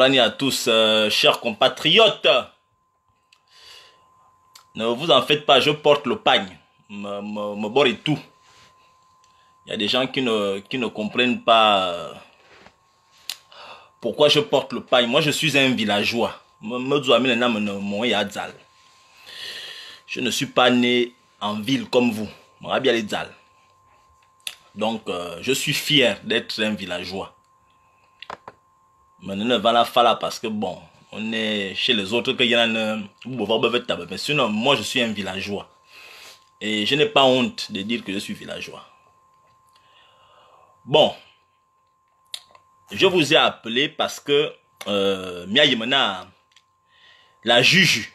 année à tous, euh, chers compatriotes. Ne vous en faites pas, je porte le pagne. Me, me, bord et tout. Il y a des gens qui ne, qui ne comprennent pas euh, pourquoi je porte le pagne. Moi, je suis un villageois. Je ne suis pas né en ville comme vous. Donc, euh, je suis fier d'être un villageois. Maintenant, va la faire parce que bon, on est chez les autres qu'il y en a Mais sinon, moi, je suis un villageois. Et je n'ai pas honte de dire que je suis villageois. Bon, je vous ai appelé parce que euh, Mia Yemena, la juge,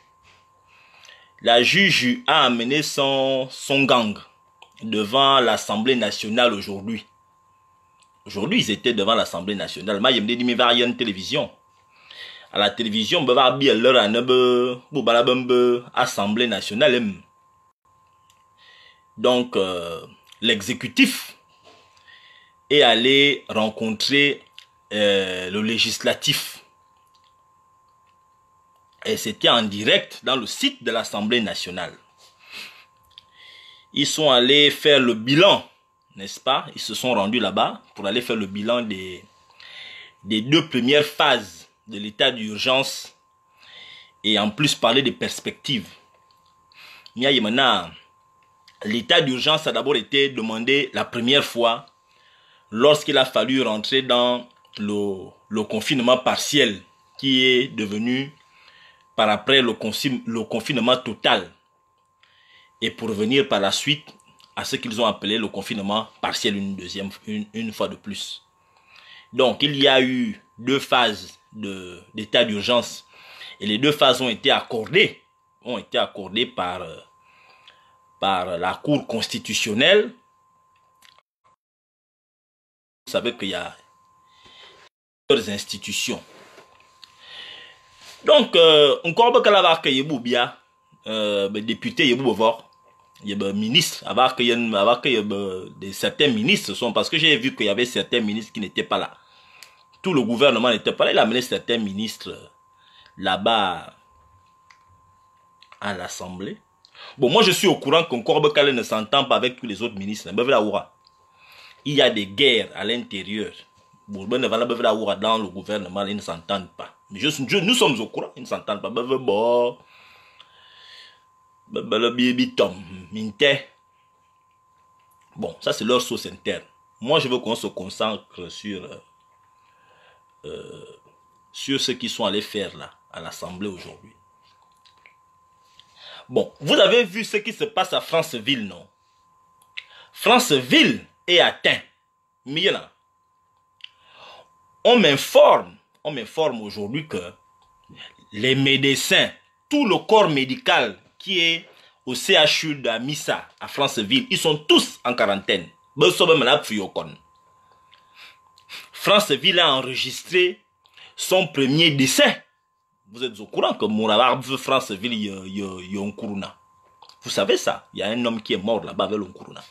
la juge a amené son, son gang devant l'Assemblée nationale aujourd'hui. Aujourd'hui, ils étaient devant l'Assemblée nationale. Moi, je me dis, télévision. À la télévision, bah, il y a l'Assemblée nationale. Hein. Donc, euh, l'exécutif est allé rencontrer euh, le législatif. Et c'était en direct dans le site de l'Assemblée nationale. Ils sont allés faire le bilan n'est-ce pas Ils se sont rendus là-bas pour aller faire le bilan des, des deux premières phases de l'état d'urgence et en plus parler des perspectives. l'état d'urgence a d'abord été demandé la première fois lorsqu'il a fallu rentrer dans le, confinement partiel qui est devenu par après le confinement total et pour venir par la suite ce qu'ils ont appelé le confinement partiel une deuxième une, fois de plus. Donc il y a eu deux phases d'état d'urgence et les deux phases ont été accordées ont été accordées par par la Cour constitutionnelle. Vous savez qu'il y a plusieurs institutions. Donc, encore euh, que la euh, ben, député vous voir il y a des ministres, que, certains ministres sont, parce que j'ai vu qu'il y avait certains ministres qui n'étaient pas là. Tout le gouvernement n'était pas là. Il a amené certains ministres là-bas à l'Assemblée. Bon, moi je suis au courant qu'on ne s'entend pas avec tous les autres ministres. Il y a des guerres à l'intérieur. Dans le gouvernement, ils ne s'entendent pas. Mais je, nous sommes au courant, ils ne s'entendent pas. Bon, ça c'est leur source interne. Moi, je veux qu'on se concentre sur, euh, euh, sur ce qu'ils sont allés faire là, à l'Assemblée aujourd'hui. Bon, vous avez vu ce qui se passe à Franceville, non Franceville est atteint. Mira. On m'informe, on m'informe aujourd'hui que les médecins, tout le corps médical qui est au CHU de Missa à Franceville, ils sont tous en quarantaine. Franceville a enregistré son premier décès. Vous êtes au courant que veut Franceville y un corona. Vous savez ça Il y a un homme qui est mort là-bas avec corona.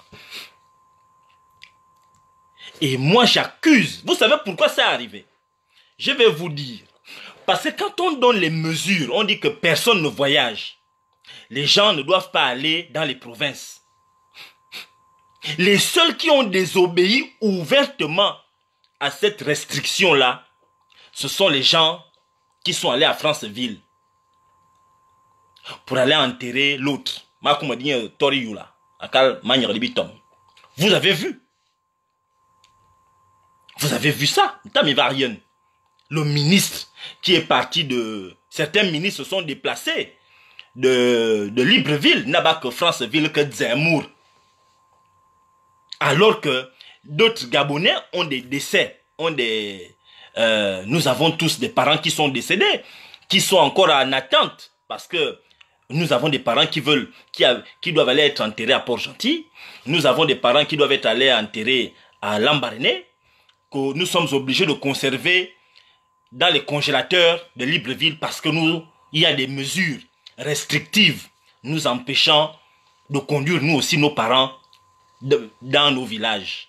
Et moi, j'accuse. Vous savez pourquoi ça est arrivé Je vais vous dire. Parce que quand on donne les mesures, on dit que personne ne voyage les gens ne doivent pas aller dans les provinces. Les seuls qui ont désobéi ouvertement à cette restriction-là, ce sont les gens qui sont allés à Franceville pour aller enterrer l'autre. Euh, Vous avez vu Vous avez vu ça Le ministre qui est parti de... Certains ministres se sont déplacés de, Libreville n'a pas que Franceville que Zemmour. Alors que d'autres Gabonais ont des décès, ont des... Euh, nous avons tous des parents qui sont décédés, qui sont encore en attente, parce que nous avons des parents qui veulent, qui, qui doivent aller être enterrés à Port-Gentil. Nous avons des parents qui doivent être allés enterrés à Lambaréné, que nous sommes obligés de conserver dans les congélateurs de Libreville parce que nous, il y a des mesures restrictive, nous empêchant de conduire nous aussi nos parents dans nos villages.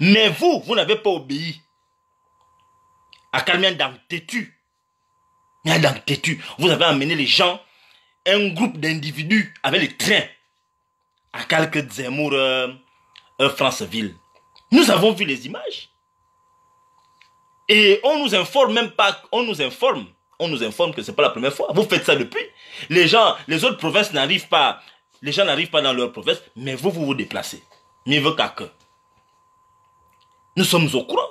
Mais vous, vous n'avez pas obéi. À quelqu'un dans têtu. vous avez amené les gens, un groupe d'individus avec les trains à quelques Zemmour, euh, euh Franceville. Nous avons vu les images. Et on nous informe même pas, on nous informe, on nous informe que c'est pas la première fois. Vous faites ça depuis. Les gens, les autres provinces n'arrivent pas, les gens n'arrivent pas dans leur province, mais vous, vous vous déplacez. Mieux que Nous sommes au courant.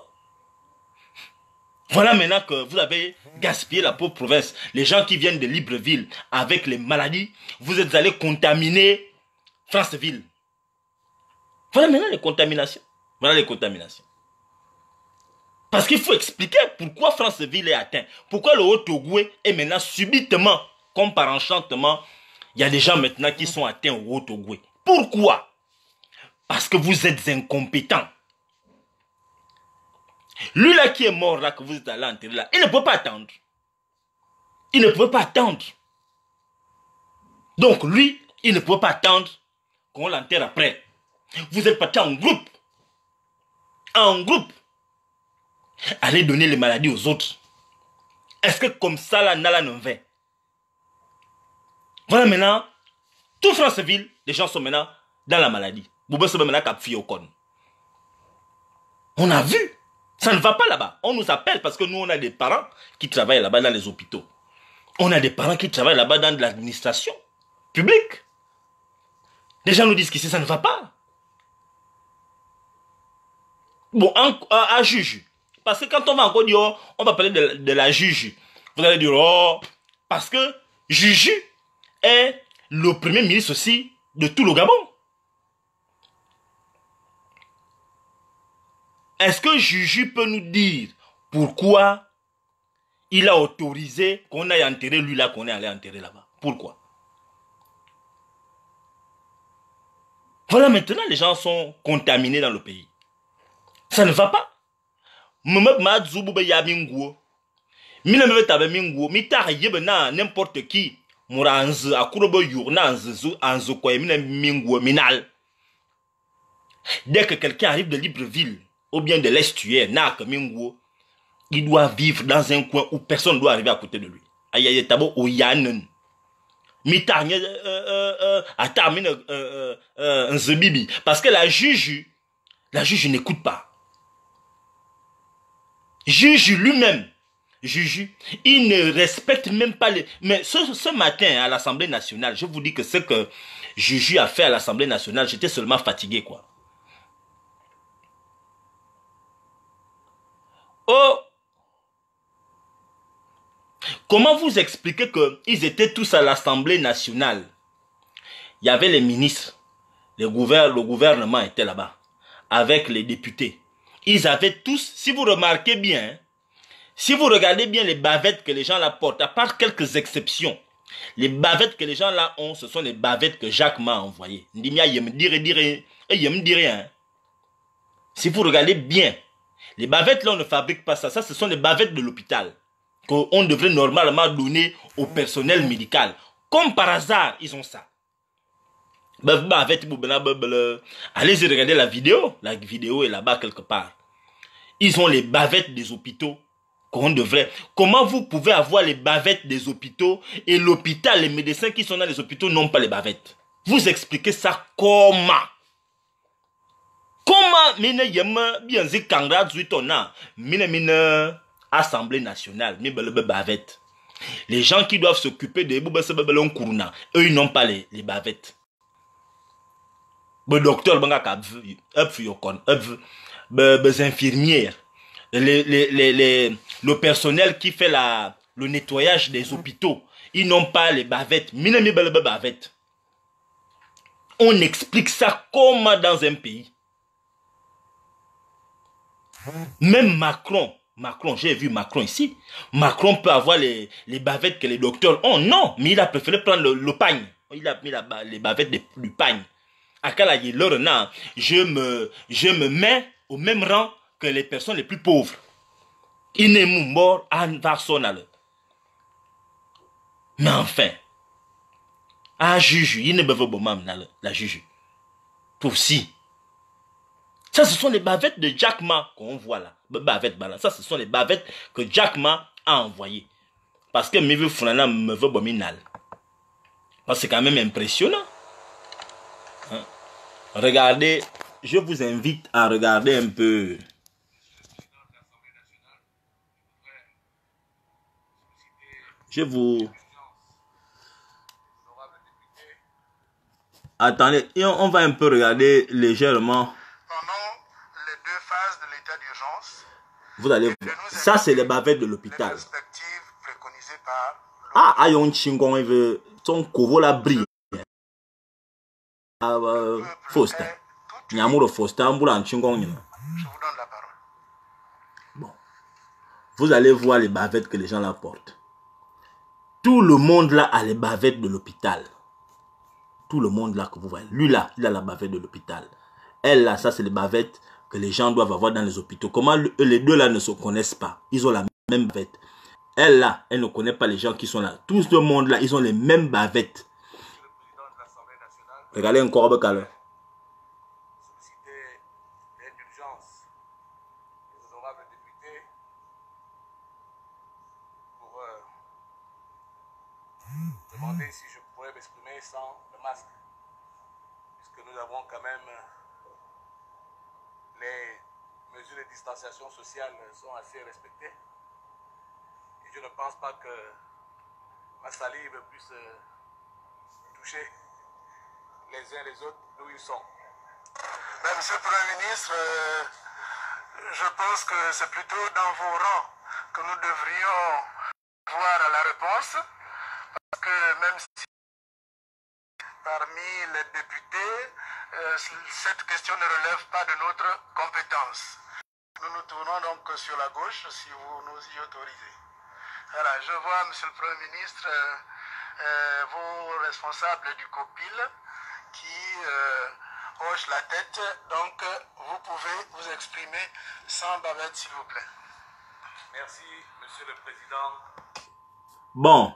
Voilà maintenant que vous avez gaspillé la pauvre province. Les gens qui viennent de Libreville avec les maladies, vous êtes allés contaminer Franceville. Voilà maintenant les contaminations. Voilà les contaminations. Parce qu'il faut expliquer pourquoi Franceville est atteint. Pourquoi le Haut-Ogooué est maintenant subitement, comme par enchantement, il y a des gens maintenant qui sont atteints au Haut-Ogooué. Pourquoi Parce que vous êtes incompétents. Lui là qui est mort là, que vous êtes allé enterrer là, il ne peut pas attendre. Il ne peut pas attendre. Donc lui, il ne peut pas attendre qu'on l'enterre après. Vous êtes parti en groupe. En groupe. Aller donner les maladies aux autres. Est-ce que comme ça, là, Nala ne va Voilà maintenant, tout Franceville, les gens sont maintenant dans la maladie. On a vu. Ça ne va pas là-bas. On nous appelle parce que nous, on a des parents qui travaillent là-bas dans les hôpitaux. On a des parents qui travaillent là-bas dans l'administration publique. Les gens nous disent qu'ici, ça ne va pas. Bon, à juge, parce que quand on va encore dire, on va parler de, la juge. Vous allez dire, oh, parce que Juju est le premier ministre aussi de tout le Gabon. Est-ce que Juju peut nous dire pourquoi il a autorisé qu'on aille enterrer lui là qu'on est allé enterrer là-bas Pourquoi Voilà maintenant les gens sont contaminés dans le pays. Ça ne va pas. Mme ma zubu minguo mina mebe ta minguo mi yebe na n'importe qui mura anzu akuro be ko mina minguo minal dès que quelqu'un arrive de Libreville ou bien de l'estuaire na minguo il doit vivre dans un coin où personne doit arriver à côté de lui ayaye tabo ou Yannen, tara nye euh, euh, euh, ata mina nzubibi parce que la juju la juge n'écoute pas Juju lui-même. Juju, il ne respecte même pas les... Mais ce, ce matin à l'Assemblée nationale, je vous dis que ce que Juju a fait à l'Assemblée nationale, j'étais seulement fatigué, quoi. Oh Comment vous expliquer qu'ils étaient tous à l'Assemblée nationale Il y avait les ministres, le gouvernement était là-bas, avec les députés, ils avaient tous, si vous remarquez bien, hein, si vous regardez bien les bavettes que les gens la portent, à part quelques exceptions, les bavettes que les gens là ont, ce sont les bavettes que Jacques m'a envoyées. Ndimia, il me dirait, eh, dirait, il me dit rien. Hein. Si vous regardez bien, les bavettes là, on ne fabrique pas ça. Ça, ce sont les bavettes de l'hôpital qu'on devrait normalement donner au personnel médical. Comme par hasard, ils ont ça. Allez-y regarder la vidéo. La vidéo est là-bas quelque part. Ils ont les bavettes des hôpitaux qu'on devrait. Comment vous pouvez avoir les bavettes des hôpitaux et l'hôpital, les médecins qui sont dans les hôpitaux n'ont pas les bavettes Vous expliquez ça comment Comment mine bien assemblée nationale Les gens qui doivent s'occuper de eux ils n'ont pas les bavettes docteur les, docteurs, les, infirmières, le personnel qui fait la le nettoyage des hôpitaux ils n'ont pas les bavettes on explique ça comment dans un pays même Macron Macron, j'ai vu Macron ici. Macron peut avoir les, les, bavettes que les docteurs ont. Non, mais il a préféré prendre le, pagne. Il a mis les bavettes du pagne je me, je me mets au même rang que les personnes les plus pauvres. mort Mais enfin, à juge, il ne veut pas la juge. Pour si. Ça, ce sont les bavettes de Jack Ma qu'on voit là. Bavette, Ça, ce sont les bavettes que Jack Ma a envoyées. Parce que Mivu me veut bominal. Parce que c'est quand même impressionnant. Regardez, je vous invite à regarder un peu. Je vous... Attendez, on va un peu regarder légèrement. Pendant les deux phases de l'état d'urgence, vous allez Ça, c'est les bavettes de l'hôpital. Ah, Ayon Chingon, son couvre la brille. Je vous donne la Bon. Vous allez voir les bavettes que les gens portent. Tout le monde là a les bavettes de l'hôpital. Tout le monde là que vous voyez. Lui là, il a la bavette de l'hôpital. Elle là, ça c'est les bavettes que les gens doivent avoir dans les hôpitaux. Comment les deux là ne se connaissent pas Ils ont la même bavette. Elle là, elle ne connaît pas les gens qui sont là. Tout ce monde là, ils ont les mêmes bavettes. Regardez un corbe calme. demander si je pourrais m'exprimer sans le masque, puisque nous avons quand même les mesures de distanciation sociale sont assez respectées. Et je ne pense pas que ma salive puisse euh, toucher les uns les autres d'où ils sont. Monsieur le Premier ministre, euh, je pense que c'est plutôt dans vos rangs que nous devrions voir la réponse. Parce que même si parmi les députés, euh, cette question ne relève pas de notre compétence. Nous nous tournons donc sur la gauche si vous nous y autorisez. Voilà, je vois, Monsieur le Premier ministre, euh, vos responsables du COPIL qui euh, hoche la tête. Donc, vous pouvez vous exprimer sans bavette, s'il vous plaît. Merci, Monsieur le Président. Bon.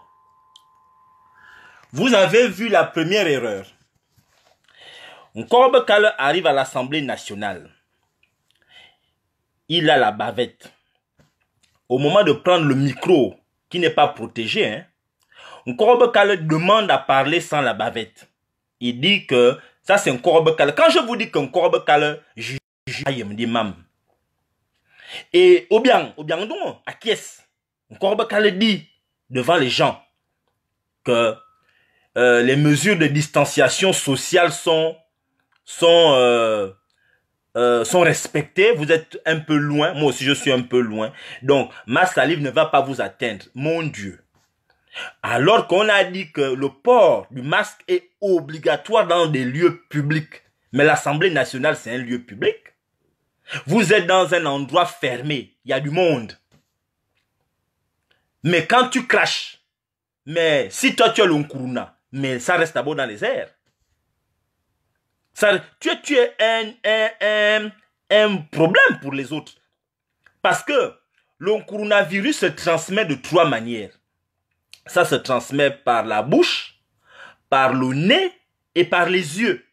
Vous avez vu la première erreur. Nkorbe Kale arrive à l'Assemblée nationale. Il a la bavette. Au moment de prendre le micro, qui n'est pas protégé, un hein, Nkorbe Kale demande à parler sans la bavette il dit que ça c'est un calme. Quand je vous dis qu'un je me dis mam. Et au bien, ou bien non, à qui est Un calme dit devant les gens que euh, les mesures de distanciation sociale sont sont euh, euh, sont respectées. Vous êtes un peu loin. Moi aussi, je suis un peu loin. Donc, ma salive ne va pas vous atteindre. Mon Dieu. Alors qu'on a dit que le port du masque est obligatoire dans des lieux publics, mais l'Assemblée nationale, c'est un lieu public. Vous êtes dans un endroit fermé, il y a du monde. Mais quand tu craches, mais si toi tu es l'onkuruna, mais ça reste d'abord dans les airs. Ça, tu, tu es un, problème pour les autres. Parce que le coronavirus se transmet de trois manières. Ça se transmet par la bouche, par le nez et par les yeux.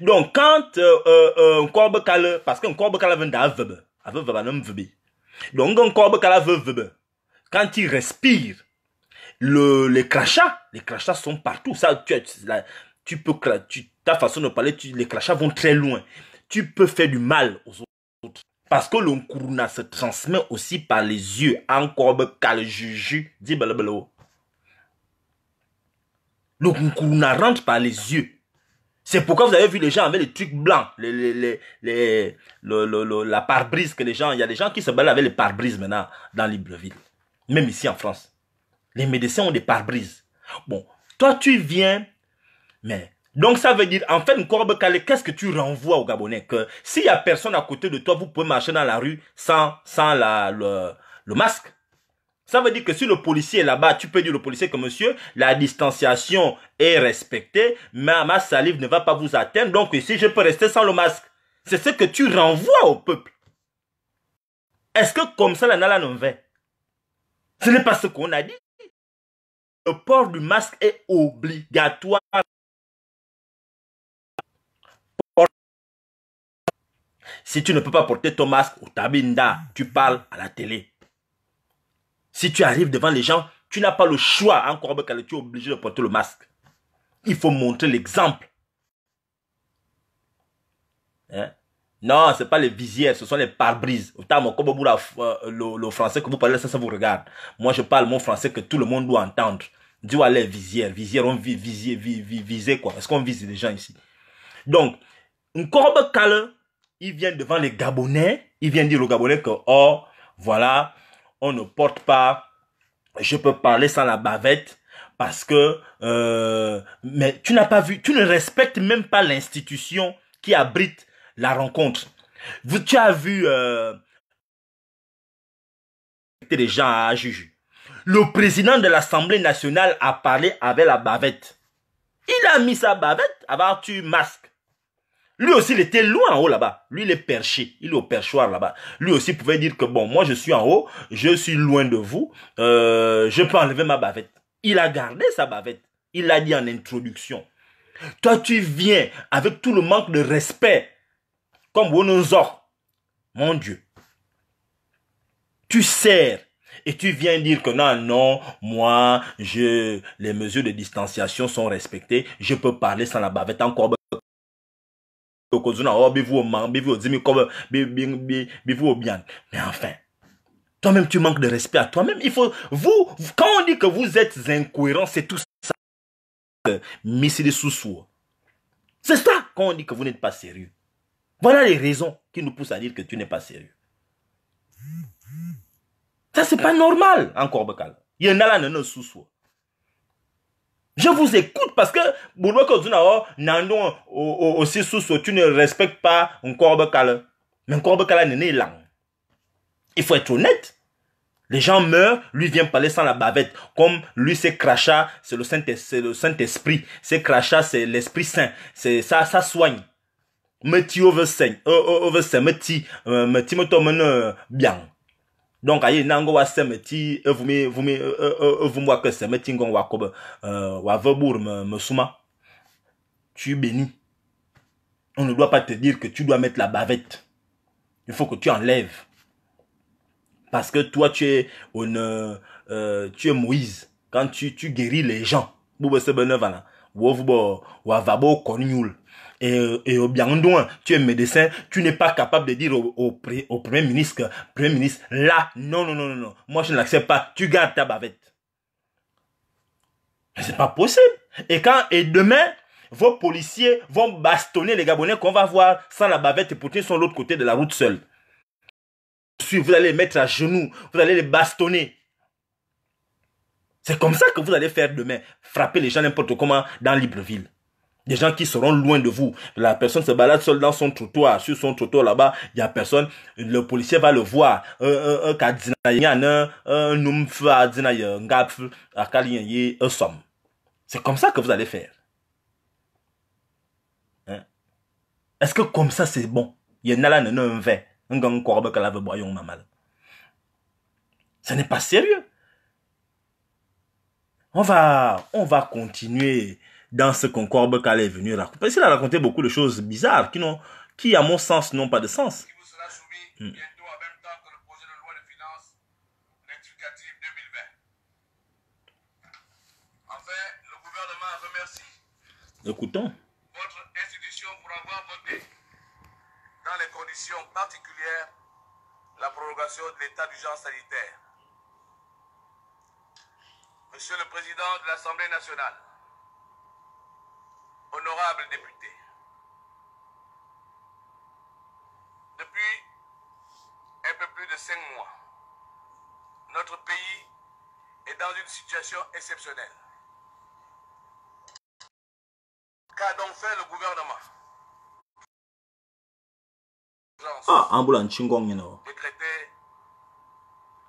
Donc, quand euh, euh, un corbe calé... parce qu'un corbe calé vient d'un un Donc, un corbe kala veut Quand il respire, le, les crachats, les crachats sont partout. Ça, tu, peux, ta façon de parler, les crachats vont très loin. Tu peux faire du mal aux autres. Parce que le corona se transmet aussi par les yeux. Encore, le juju, dit donc, on ne rentre pas les yeux. C'est pourquoi vous avez vu les gens avec les trucs blancs, les, la pare-brise que les gens, il y a des gens qui se battent avec les pare-brises maintenant dans Libreville. Même ici en France. Les médecins ont des pare-brises. Bon, toi tu viens, mais donc ça veut dire, en fait, Nkorbe qu'est-ce que tu renvoies aux Gabonais Que s'il n'y a personne à côté de toi, vous pouvez marcher dans la rue sans, sans le masque. Ça veut dire que si le policier est là-bas, tu peux dire au policier que monsieur, la distanciation est respectée, mais ma salive ne va pas vous atteindre, donc ici je peux rester sans le masque. C'est ce que tu renvoies au peuple. Est-ce que comme ça la Nala en va Ce n'est pas ce qu'on a dit. Le port du masque est obligatoire. Si tu ne peux pas porter ton masque au tabinda, tu parles à la télé. Si tu arrives devant les gens, tu n'as pas le choix. Encore hein, Bekale, tu es obligé de porter le masque. Il faut montrer l'exemple. Hein? Non, ce pas les visières, ce sont les pare-brises. Euh, le, le français que vous parlez, ça, ça vous regarde. Moi, je parle mon français que tout le monde doit entendre. Dieu moi les visières. Visières, on vit, visier, viser quoi. Est-ce qu'on vise les gens ici? Donc, Nkorbe Kale, il vient devant les Gabonais. Il vient dire aux Gabonais que, oh, voilà, on ne porte pas je peux parler sans la bavette parce que euh, mais tu n'as pas vu, tu ne respectes même pas l'institution qui abrite la rencontre. Vous, tu as vu euh, à Le président de l'Assemblée nationale a parlé avec la bavette. Il a mis sa bavette avant tu masques. Lui aussi, il était loin en haut là-bas. Lui, il est perché. Il est au perchoir là-bas. Lui aussi pouvait dire que bon, moi, je suis en haut, je suis loin de vous, euh, je peux enlever ma bavette. Il a gardé sa bavette. Il l'a dit en introduction. Toi, tu viens avec tout le manque de respect, comme Bononzor. Mon Dieu. Tu sers et tu viens dire que non, non, moi, je, les mesures de distanciation sont respectées, je peux parler sans la bavette encore mais enfin toi-même tu manques de respect à toi-même il faut vous quand on dit que vous êtes incohérent c'est tout ça mais c'est des sous c'est ça quand on dit que vous n'êtes pas sérieux voilà les raisons qui nous poussent à dire que tu n'es pas sérieux ça c'est pas normal encore Bacal. il y en a là non sous-sous je vous écoute parce que Boulwako Dunao, Nandon aussi sous tu ne respectes pas un corbe calme. Mais un corbe calme n'est là. Il faut être honnête. Les gens meurent, lui vient parler sans la bavette. Comme lui, c'est crachat, c'est le Saint-Esprit. C'est crachat, c'est l'Esprit Saint. C'est ça, ça soigne. Mais tu over saint, over saint, mais tu, mais tu bien donc aïe, nango wa semeti ti evumi evumi e, e, e evumi wa ke seme ti ngon wa kobe euh, wa vebur me, me souma tu bénis. béni on ne doit pas te dire que tu dois mettre la bavette il faut que tu enlèves parce que toi tu es une, euh, tu es Moïse quand tu tu guéris les gens bobo c'est vala wo vubo wa vabo konyul euh, et, au Biangdouin, tu es médecin, tu n'es pas capable de dire au, premier ministre, premier ministre, là, non, non, non, non, non, moi je ne l'accepte pas, tu gardes ta bavette. Mais c'est pas possible. Et quand, et demain, vos policiers vont bastonner les Gabonais qu'on va voir sans la bavette et pourtant ils sont de l'autre côté de la route seuls. Vous allez les mettre à genoux, vous allez les bastonner. C'est comme ça que vous allez faire demain. Frapper les gens n'importe comment dans Libreville. Des gens qui seront loin de vous. La personne se balade seule dans son trottoir. Sur son trottoir là-bas, il n'y a personne. Le policier va le voir. Un un C'est comme ça que vous allez faire. Hein? Est-ce que comme ça c'est bon? Il y a un Un gang Ce n'est pas sérieux. On va, on va continuer dans ce concorde qu'elle est venue raconter. Parce qu'elle a raconté beaucoup de choses bizarres qui, n'ont, qui à mon sens, n'ont pas de sens. Enfin, le le vous sera soumis hmm. bientôt en même temps que projet de de loi finances 2020. gouvernement Écoutons. Votre institution pour avoir voté dans les conditions particulières la prorogation de l'état d'urgence sanitaire. Monsieur le Président de l'Assemblée nationale, honorable député, depuis un peu plus de cinq mois, notre pays est dans une situation exceptionnelle. Qu'a donc fait le gouvernement ah, décrété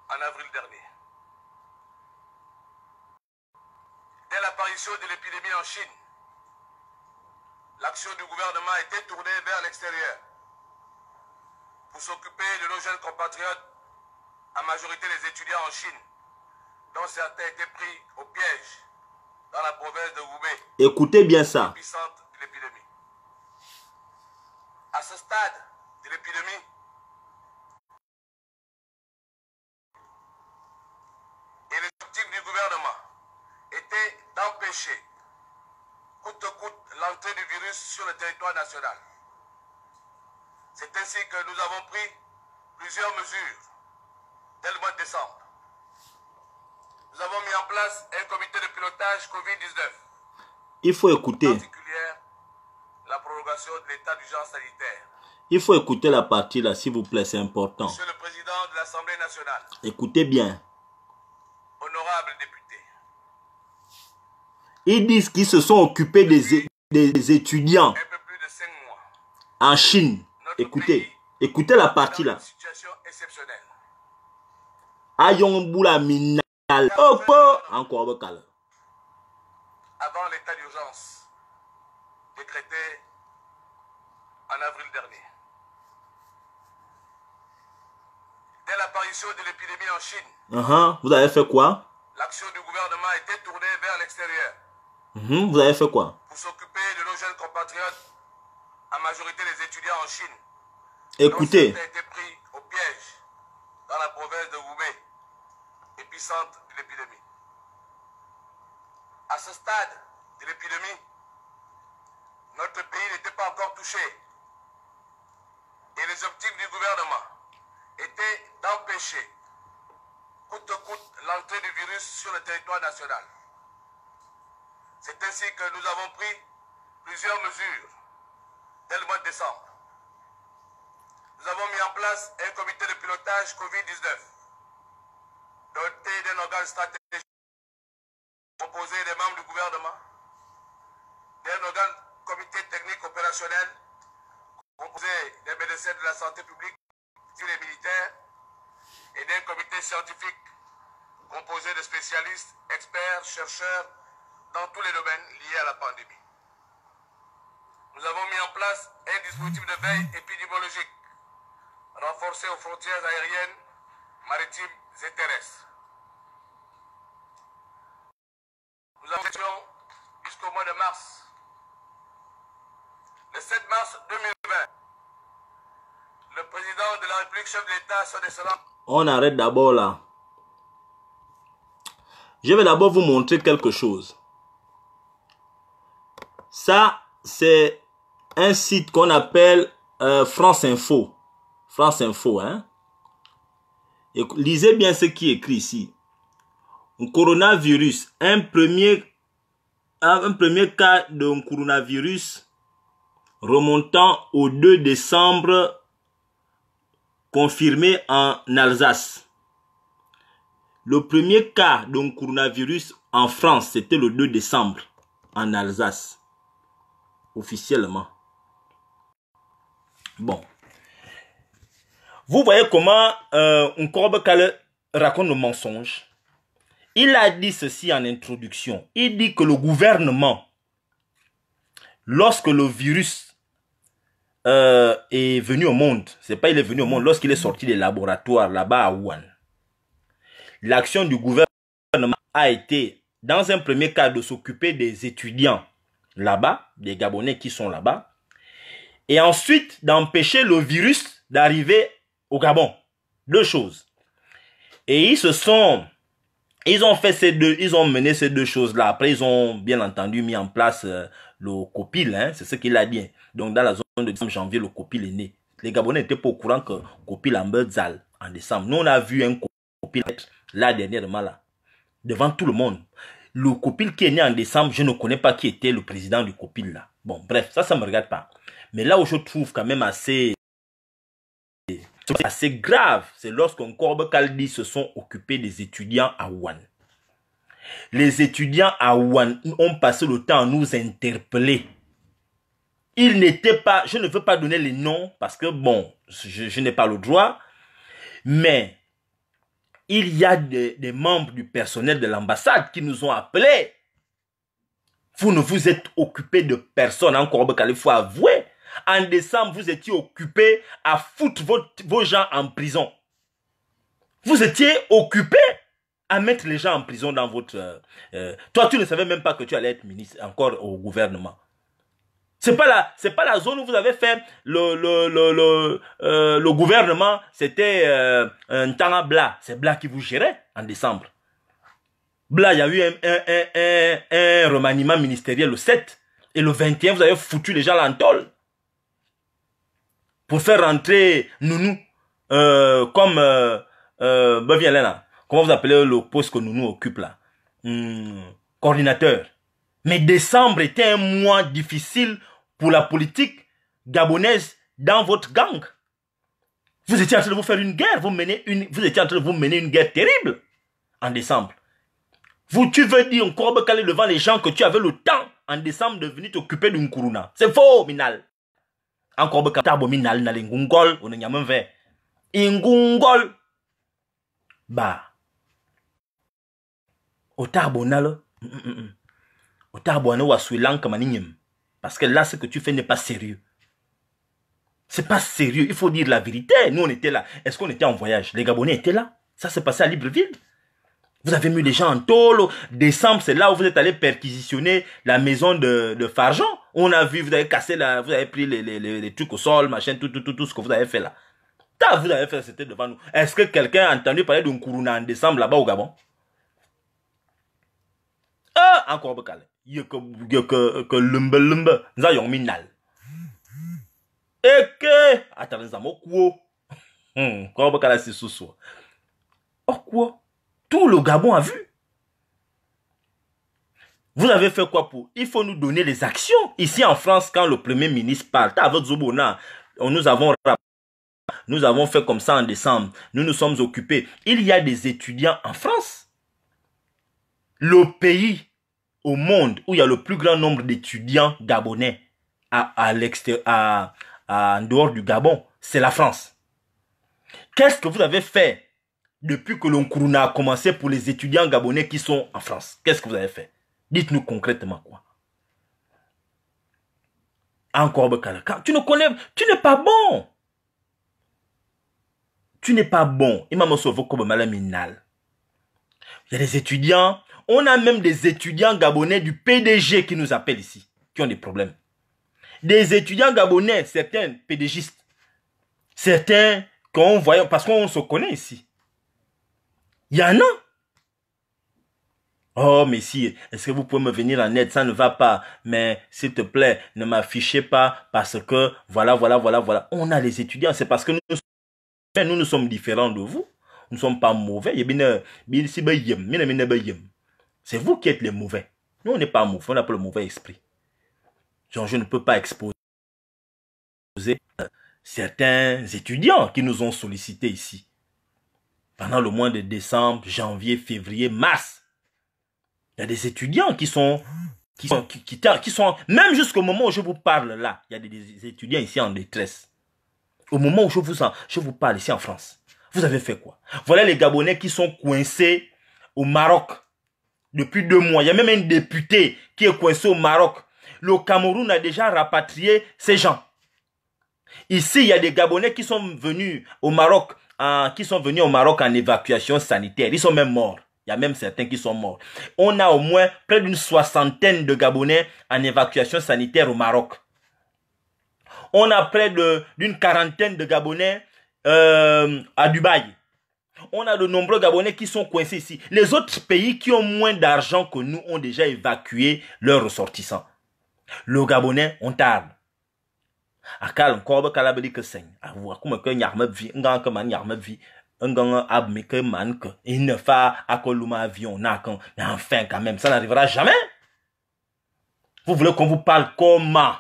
en avril dernier. Dès l'apparition de l'épidémie en Chine, l'action du gouvernement était tournée vers l'extérieur pour s'occuper de nos jeunes compatriotes, à majorité des étudiants en Chine, dont certains étaient pris au piège dans la province de Roubaix. Écoutez bien ça. À ce stade de l'épidémie, et l'objectif du gouvernement était d'empêcher coûte coûte l'entrée du virus sur le territoire national. C'est ainsi que nous avons pris plusieurs mesures dès le mois de décembre. Nous avons mis en place un comité de pilotage COVID-19. Il faut écouter. En particulier, la prorogation de l'état d'urgence sanitaire. Il faut écouter la partie là, s'il vous plaît, c'est important. Monsieur le Président de l'Assemblée nationale. Écoutez bien. Honorable député. Ils disent qu'ils se sont occupés des, des étudiants en Chine. Écoutez, écoutez la partie là. Boula Minal. Oh, Encore vocal. Avant l'état d'urgence décrété en avril dernier. Dès l'apparition de l'épidémie en Chine, uh-huh. vous avez fait quoi L'action du gouvernement était tournée vers l'extérieur. Mhm, vous avez fait quoi Pour s'occuper de nos jeunes compatriotes, en majorité des étudiants en Chine. Écoutez. Ils a été pris au piège dans la province de Roubaix, épicentre de l'épidémie. À ce stade de l'épidémie, notre pays n'était pas encore touché. Et les objectifs du gouvernement étaient d'empêcher coûte que coûte l'entrée du virus sur le territoire national. C'est ainsi que nous avons pris plusieurs mesures dès le mois de décembre. Nous avons mis en place un comité de pilotage COVID-19 doté d'un organe stratégique composé des membres du gouvernement, d'un organe comité technique opérationnel composé des médecins de la santé publique, des militaires et d'un comité scientifique composé de spécialistes, experts, chercheurs, dans tous les domaines liés à la pandémie. Nous avons mis en place un dispositif de veille épidémiologique renforcé aux frontières aériennes, maritimes et terrestres. Nous avons jusqu'au mois de mars. Le 7 mars 2020, le président de la République, chef de l'État, se décelant. On arrête d'abord là. Je vais d'abord vous montrer quelque chose. Ça, c'est un site qu'on appelle euh, France Info. France Info, hein. lisez bien ce qui est écrit ici. Un coronavirus, un premier, un premier cas de coronavirus remontant au 2 décembre confirmé en Alsace. Le premier cas d'un coronavirus en France, c'était le 2 décembre en Alsace officiellement. Bon. Vous voyez comment euh, Nkorbe Kale raconte le mensonge. Il a dit ceci en introduction. Il dit que le gouvernement, lorsque le virus euh, est venu au monde, c'est pas il est venu au monde, lorsqu'il est sorti des laboratoires là-bas à Wuhan, l'action du gouvernement a été, dans un premier cas, de s'occuper des étudiants là-bas, des Gabonais qui sont là-bas, et ensuite d'empêcher le virus d'arriver au Gabon. Deux choses. Et ils se sont, ils ont fait ces deux, ils ont mené ces deux choses-là. Après, ils ont bien entendu mis en place euh, le copil, hein, c'est ce qu'il a dit. Hein. Donc dans la zone de 10 janvier, le copil est né. Les Gabonais n'étaient pas au courant que copil en en décembre. Nous, on a vu un copil là dernièrement là, devant tout le monde le Copil qui est né en décembre, je ne connais pas qui était le président du Copil là. Bon, bref, ça, ça ne me regarde pas. Mais là où je trouve quand même assez, assez grave, c'est lorsqu'on Corbe Caldi se sont occupés des étudiants à Ouan. Les étudiants à Ouan ont passé le temps à nous interpeller. Ils n'étaient pas, je ne veux pas donner les noms parce que bon, je n'ai pas le droit, mais il y a des, membres du personnel de l'ambassade qui nous ont appelés. Vous ne vous êtes occupé de personne encore, hein, il faut avouer. En décembre, vous étiez occupé à foutre vos gens en prison. Vous étiez occupé à mettre les gens en prison dans votre... Euh, euh, toi, tu ne savais même pas que tu allais être ministre encore au gouvernement. C'est pas la, c'est pas la zone où vous avez fait le le euh, gouvernement, c'était euh, un temps à Bla, c'est Bla qui vous gérait en décembre. Bla, il y a eu un, remaniement ministériel le 7 et le 21 vous avez foutu les gens à pour faire rentrer Nounou euh, comme ben, comment vous appelez le poste que Nounou occupe là, hmm, coordinateur mais décembre était un mois difficile pour la politique gabonaise dans votre gang. Vous étiez en train de vous faire une guerre, vous, une, vous étiez en train de vous mener une guerre terrible en décembre. Vous, tu veux dire encore aller devant les gens que tu avais le temps en décembre de venir t'occuper d'une couruna C'est faux, Minal. Encore que tabo Minal n'a l'ingungol, on n'y a même Ingungol. Bah. Au mm, mm, mm. Parce que là, ce que tu fais n'est pas sérieux. C'est pas sérieux. Il faut dire la vérité. Nous, on était là. Est-ce qu'on était en voyage Les Gabonais étaient là. Ça s'est passé à Libreville. Vous avez mis des gens en tôle. Décembre, c'est là où vous êtes allé perquisitionner la maison de, de Fargeon. On a vu, vous avez cassé, la, vous avez pris les, trucs au sol, machin, tout, tout, tout, ce que vous avez fait là. Ça, vous avez fait, c'était devant nous. Est-ce que quelqu'un a entendu parler d'un en décembre là-bas au Gabon Ah, encore calé lumbe lumbe nous avons mis nal on va Oh quoi? tout le gabon a vu Vous avez fait quoi pour Il faut nous donner les actions. Ici en France, quand le Premier ministre parle, avec Zobona, nous avons nous avons fait comme ça en décembre. Nous nous sommes occupés. Il y a des étudiants en France. Le pays au monde où il y a le plus grand nombre d'étudiants gabonais à, l'extérieur, en dehors du Gabon, c'est la France. Qu'est-ce que vous avez fait depuis que l'Onkuruna a commencé pour les étudiants gabonais qui sont en France Qu'est-ce que vous avez fait Dites-nous concrètement quoi. Encore Tu ne connais, tu n'es pas bon. Tu n'es pas bon. Il y a des étudiants on a même des étudiants gabonais du PDG qui nous appellent ici, qui ont des problèmes. Des étudiants gabonais, certains PDGistes, certains qu'on voit, parce qu'on se connaît ici. Il y en a. Oh, messieurs, est-ce que vous pouvez me venir en aide? Ça ne va pas. Mais, s'il te plaît, ne m'affichez pas parce que, voilà, voilà, voilà, voilà. On a les étudiants. C'est parce que nous, nous, nous sommes différents de vous. Nous ne sommes pas mauvais. C'est vous qui êtes les mauvais. Nous, on n'est pas mauvais, on n'a pas le mauvais esprit. je ne peux pas exposer euh, certains étudiants qui nous ont sollicités ici. Pendant le mois de décembre, janvier, février, mars, il y a des étudiants qui sont, qui sont, qui, sont, même jusqu'au moment où je vous parle là, il y a des, étudiants ici en détresse. Au moment où je vous, je vous parle ici en France, vous avez fait quoi Voilà les Gabonais qui sont coincés au Maroc, depuis deux mois. Il y a même un député qui est coincé au Maroc. Le Cameroun a déjà rapatrié ces gens. Ici, il y a des Gabonais qui sont venus au Maroc, hein, qui sont venus au Maroc en évacuation sanitaire. Ils sont même morts. Il y a même certains qui sont morts. On a au moins près d'une soixantaine de Gabonais en évacuation sanitaire au Maroc. On a près d'une quarantaine de Gabonais euh, à Dubaï on a de nombreux Gabonais qui sont coincés ici. Les autres pays qui ont moins d'argent que nous ont déjà évacué leurs ressortissants. Le Gabonais, on tarde. akal nkɔbɔ kala bɛ di ke À awu ah, akuma ke nyarme vi gang ke man nyarme vi nga ab me ke man il ne fa akoluma avion na mais enfin quand même ça n'arrivera jamais vous voulez qu'on vous parle comment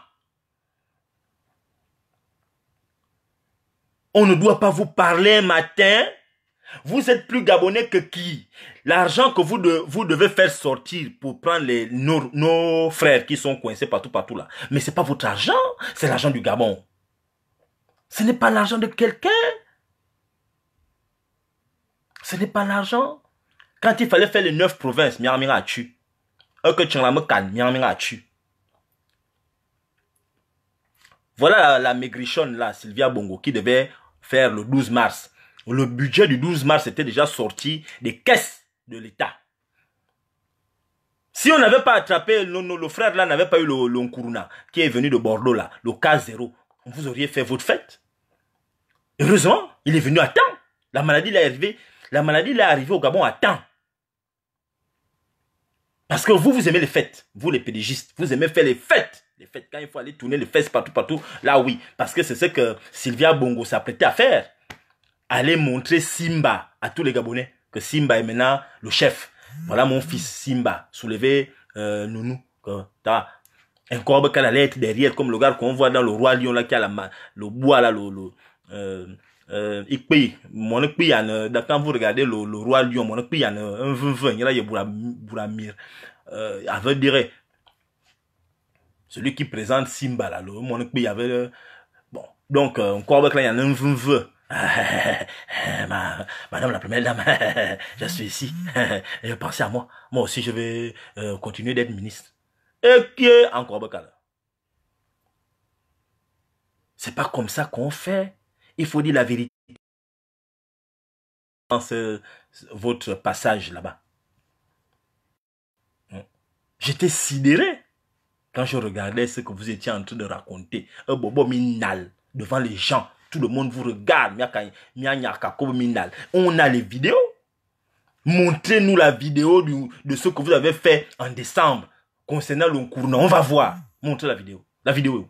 on ne doit pas vous parler matin vous êtes plus gabonais que qui L'argent que vous, vous, devez faire sortir pour prendre les, nos, frères qui sont coincés partout, partout là. Mais ce n'est pas votre argent, c'est l'argent du Gabon. Ce n'est pas l'argent de quelqu'un. Ce n'est pas l'argent. Quand il fallait faire les neuf provinces, Miamira euh, a tué. Voilà la, la maigrichonne là, Sylvia Bongo, qui devait faire le 12 mars. Le budget du 12 mars était déjà sorti des caisses de l'État. Si on n'avait pas attrapé, le, frère là n'avait pas eu le, Nkuruna, qui est venu de Bordeaux là, le cas zéro, vous auriez fait votre fête. Heureusement, il est venu à temps. La maladie l'a élevé la maladie l'a arrivée au Gabon à temps. Parce que vous, vous aimez les fêtes, vous les pédigistes, vous aimez faire les fêtes. Les fêtes, quand il faut aller tourner les fesses partout, partout, là oui. Parce que c'est ce que Sylvia Bongo s'apprêtait à faire aller montrer Simba à tous les Gabonais que Simba est maintenant le chef. Voilà mon fils Simba, Soulever euh, Nounou. T'as un corbe qui allait être derrière, comme le gars qu'on voit dans le roi lion là qui a la le bois là, le, le euh, euh, quand euh, vous regardez le, le roi lion, mon euh, a un 20 il y a Bouramir. Euh, avait dire celui qui présente Simba là, mon avait, bon, donc, un corbeau là, il y a un 20 Madame la première dame, je suis ici. Et Pensez à moi. Moi aussi, je vais euh, continuer d'être ministre. Et qui encore C'est pas comme ça qu'on fait. Il faut dire la vérité dans votre passage là-bas. Hein? J'étais sidéré quand je regardais ce que vous étiez en train de raconter. Un bobo minal devant les gens tout le monde vous regarde. On a les vidéos. Montrez-nous la vidéo de ce que vous avez fait en décembre concernant le courant. On va voir. Montrez la vidéo. La vidéo.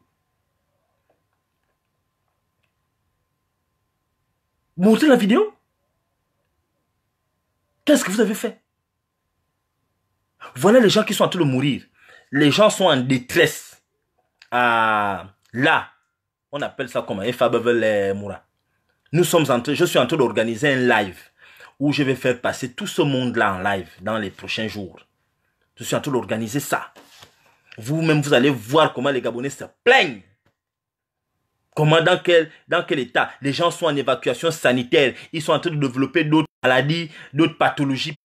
Montrez la vidéo. Qu'est-ce que vous avez fait Voilà les gens qui sont en train de mourir. Les gens sont en détresse. à ah, là, on appelle ça comment euh, Moura. Nous sommes en je suis en train d'organiser un live où je vais faire passer tout ce monde-là en live dans les prochains jours. Je suis en train d'organiser ça. Vous-même, vous allez voir comment les Gabonais se plaignent. Comment, dans quel, dans quel état les gens sont en évacuation sanitaire. Ils sont en train de développer d'autres maladies, d'autres pathologies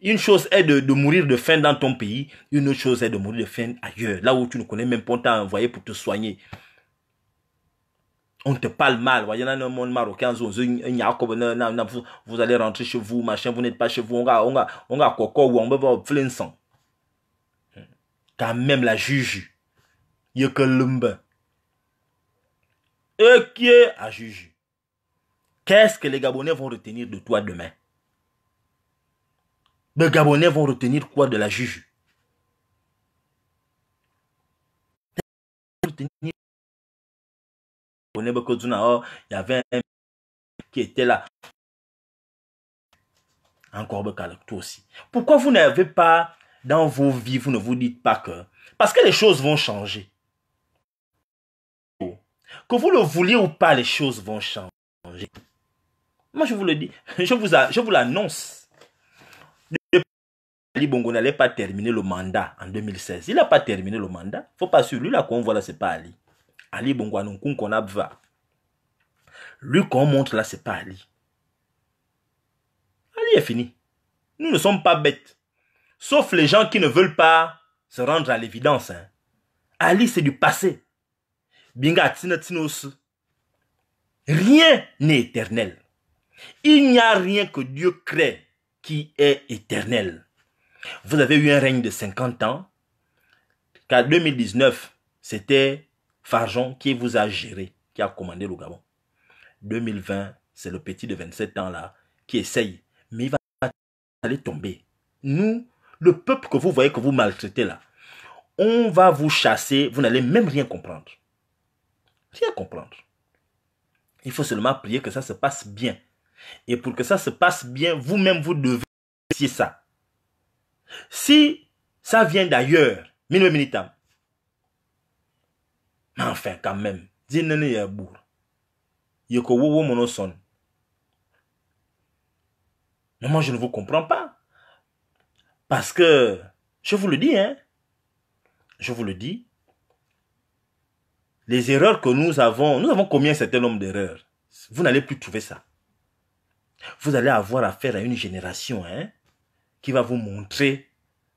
une chose est de, mourir de faim dans ton pays, une autre chose est de mourir de faim ailleurs, là où tu ne connais même pas, on t'a envoyé pour te soigner. On te parle mal, voyez, dans le monde marocain, vous allez rentrer chez vous, machin, vous n'êtes pas chez vous, on va, on va, on va, on va, sang. Quand même la juju, il y a que Lumba. Et qui est à Qu'est-ce que les Gabonais vont retenir de toi demain? Les Gabonais vont retenir quoi de la juge il y avait un qui était là. Encore tout aussi. Pourquoi vous n'avez pas, dans vos vies, vous ne vous dites pas que... Parce que les choses vont changer. Que vous le vouliez ou pas, les choses vont changer. Moi, je vous le dis, je vous, je vous l'annonce. Ali Bongo n'allait pas terminer le mandat en 2016. Il n'a pas terminé le mandat. faut pas suivre. Lui, là, qu'on voit là, n'est pas Ali. Ali Bongo, pas qu'on va. Lui, qu'on montre là, c'est pas Ali. Ali est fini. Nous ne sommes pas bêtes. Sauf les gens qui ne veulent pas se rendre à l'évidence. Hein. Ali, c'est du passé. Binga Rien n'est éternel. Il n'y a rien que Dieu crée qui est éternel. Vous avez eu un règne de 50 ans, Car 2019, c'était Farjon qui vous a géré, qui a commandé le Gabon. 2020, c'est le petit de 27 ans là qui essaye, mais il va aller tomber. Nous, le peuple que vous voyez que vous maltraitez là, on va vous chasser, vous n'allez même rien comprendre. Rien comprendre. Il faut seulement prier que ça se passe bien. Et pour que ça se passe bien, vous-même, vous devez ça. Si ça vient d'ailleurs, Mais enfin, quand même, dis Yoko Mais moi, je ne vous comprends pas. Parce que, je vous le dis, hein. Je vous le dis. Les erreurs que nous avons, nous avons commis un certain nombre d'erreurs. Vous n'allez plus trouver ça. Vous allez avoir affaire à une génération, hein qui va vous montrer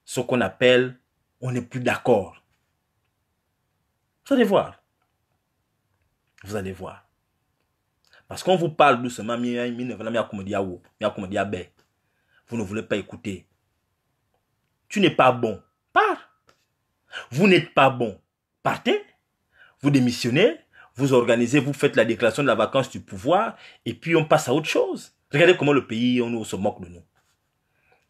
ce qu'on appelle on n'est plus d'accord. Vous allez voir. Vous allez voir. Parce qu'on vous parle doucement, vous ne voulez pas écouter. Tu n'es pas bon. Pars. Vous n'êtes pas bon. Partez. Vous démissionnez. Vous organisez, vous faites la déclaration de la vacance du pouvoir. Et puis on passe à autre chose. Regardez comment le pays, on se moque de nous.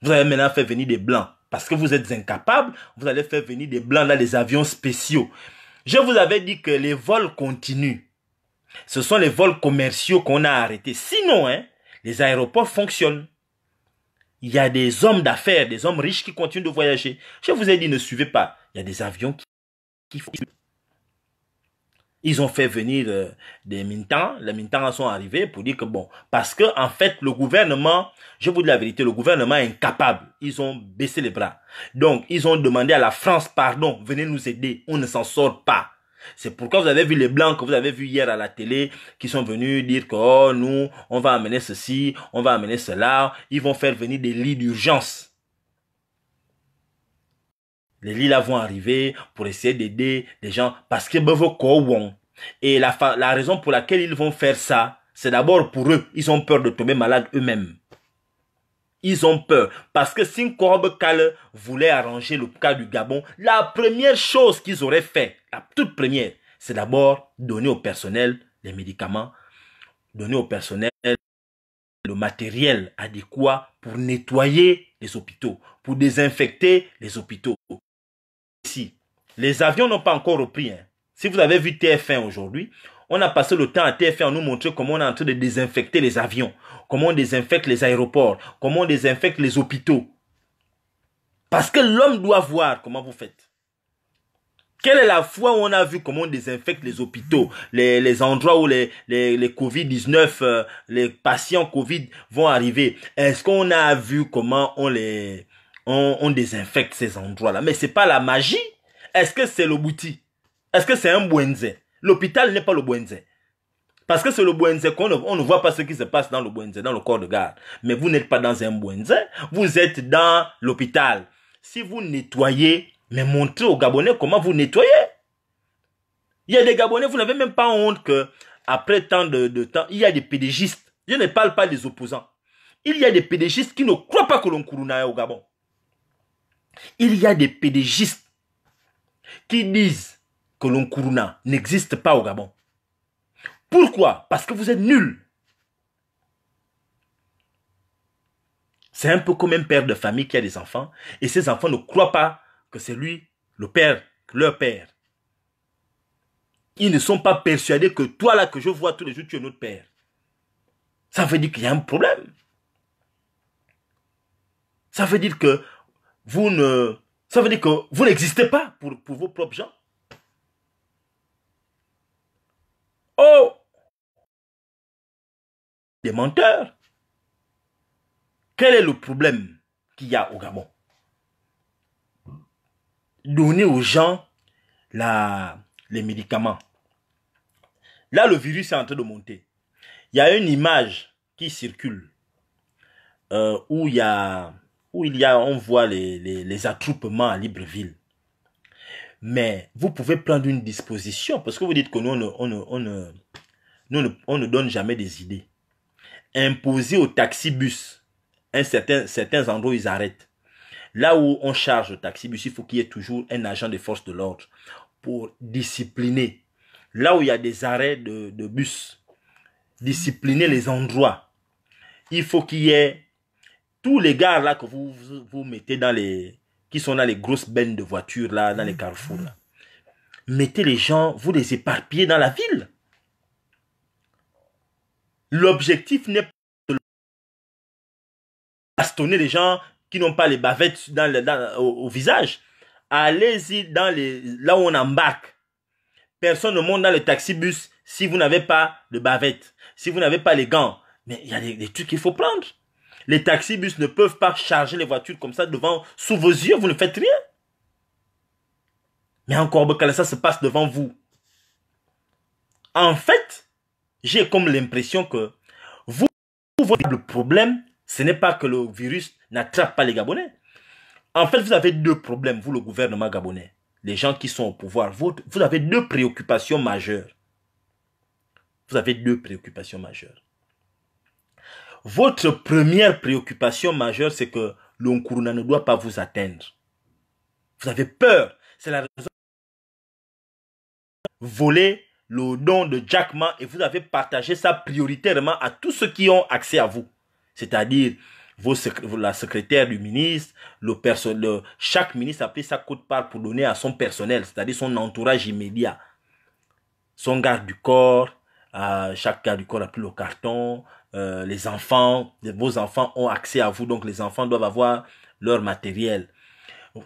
Vous allez maintenant faire venir des blancs. Parce que vous êtes incapables, vous allez faire venir des blancs dans les avions spéciaux. Je vous avais dit que les vols continuent. Ce sont les vols commerciaux qu'on a arrêtés. Sinon, hein, les aéroports fonctionnent. Il y a des hommes d'affaires, des hommes riches qui continuent de voyager. Je vous ai dit, ne suivez pas. Il y a des avions qui ils ont fait venir euh, des militants, Les militants sont arrivés pour dire que bon, parce que en fait, le gouvernement, je vous dis la vérité, le gouvernement est incapable. Ils ont baissé les bras. Donc, ils ont demandé à la France, pardon, venez nous aider. On ne s'en sort pas. C'est pourquoi vous avez vu les blancs que vous avez vu hier à la télé qui sont venus dire que oh, nous, on va amener ceci, on va amener cela. Ils vont faire venir des lits d'urgence. Les lilas vont arriver pour essayer d'aider les gens parce que veulent vont Et la, raison pour laquelle ils vont faire ça, c'est d'abord pour eux. Ils ont peur de tomber malade eux-mêmes. Ils ont peur. Parce que si Nkorob Kale voulait arranger le cas du Gabon, la première chose qu'ils auraient fait, la toute première, c'est d'abord donner au personnel les médicaments, donner au personnel le matériel adéquat pour nettoyer les hôpitaux, pour désinfecter les hôpitaux, ici. Les avions n'ont pas encore repris. Hein. Si vous avez vu TF1 aujourd'hui, on a passé le temps à TF1 à nous montrer comment on est en train de désinfecter les avions, comment on désinfecte les aéroports, comment on désinfecte les hôpitaux. Parce que l'homme doit voir comment vous faites. Quelle est la fois où on a vu comment on désinfecte les hôpitaux, les, endroits où les, les, Covid-19, euh, les patients Covid vont arriver Est-ce qu'on a vu comment on les, on, désinfecte ces endroits-là. Mais c'est pas la magie. Est-ce que c'est l'obouti Est-ce que c'est un Bouenze L'hôpital n'est pas le Bouenze. Parce que c'est le Bouenze qu'on ne, on ne voit pas ce qui se passe dans le Bouenze, dans le corps de garde. Mais vous n'êtes pas dans un Bouenze, vous êtes dans l'hôpital. Si vous nettoyez, mais montrez aux Gabonais comment vous nettoyez. Il y a des Gabonais, vous n'avez même pas honte que, après tant de, temps, il y a des pédégistes. Je ne parle pas des opposants. Il y a des pédégistes qui ne croient pas que l'on couronne au Gabon. Il y a des pédégistes qui disent que l'Onkuruna n'existe pas au Gabon. Pourquoi Parce que vous êtes nuls. C'est un peu comme un père de famille qui a des enfants et ses enfants ne croient pas que c'est lui, le père, leur père. Ils ne sont pas persuadés que toi là que je vois tous les jours, tu es notre père. Ça veut dire qu'il y a un problème. Ça veut dire que vous ne, ça veut dire que vous n'existez pas pour, pour vos propres gens. Oh Des menteurs. Quel est le problème qu'il y a au Gabon Donner aux gens la, les médicaments. Là, le virus est en train de monter. Il y a une image qui circule euh, où il y a où il y a, on voit les, les, attroupements à Libreville. Mais vous pouvez prendre une disposition, parce que vous dites que nous, on ne, on on ne donne jamais des idées. Imposer au taxi-bus, un certain, certains endroits, ils arrêtent. Là où on charge le taxi-bus, il faut qu'il y ait toujours un agent des forces de l'ordre pour discipliner. Là où il y a des arrêts de bus, discipliner les endroits. Il faut qu'il y ait tous les gars là que vous, mettez dans les. qui sont dans les grosses bennes de voitures là, dans les carrefours Mettez les gens, vous les éparpillez dans la ville. L'objectif n'est pas de bastonner les gens qui n'ont pas les bavettes dans, le, au, visage. Allez-y dans les, là où on embarque. Personne ne monte dans le taxi-bus si vous n'avez pas de bavette, si vous n'avez pas les gants. Mais il y a des trucs qu'il faut prendre. Les taxis bus ne peuvent pas charger les voitures comme ça devant, sous vos yeux, vous ne faites rien. Mais encore, ça se passe devant vous. En fait, j'ai comme l'impression que vous, votre problème, ce n'est pas que le virus n'attrape pas les Gabonais. En fait, vous avez deux problèmes, vous, le gouvernement gabonais, les gens qui sont au pouvoir. Vous, vous avez deux préoccupations majeures. Vous avez deux préoccupations majeures votre première préoccupation majeure, c'est que l'onkuruna ne doit pas vous atteindre. Vous avez peur. C'est la raison. Voler le don de Jack Ma et vous avez partagé ça prioritairement à tous ceux qui ont accès à vous. C'est-à-dire la secrétaire du ministre, le, chaque ministre a pris sa cote-part pour donner à son personnel, c'est-à-dire son entourage immédiat. Son garde du corps, euh, chaque garde du corps a pris le carton, euh, les enfants, vos enfants ont accès à vous, donc les enfants doivent avoir leur matériel.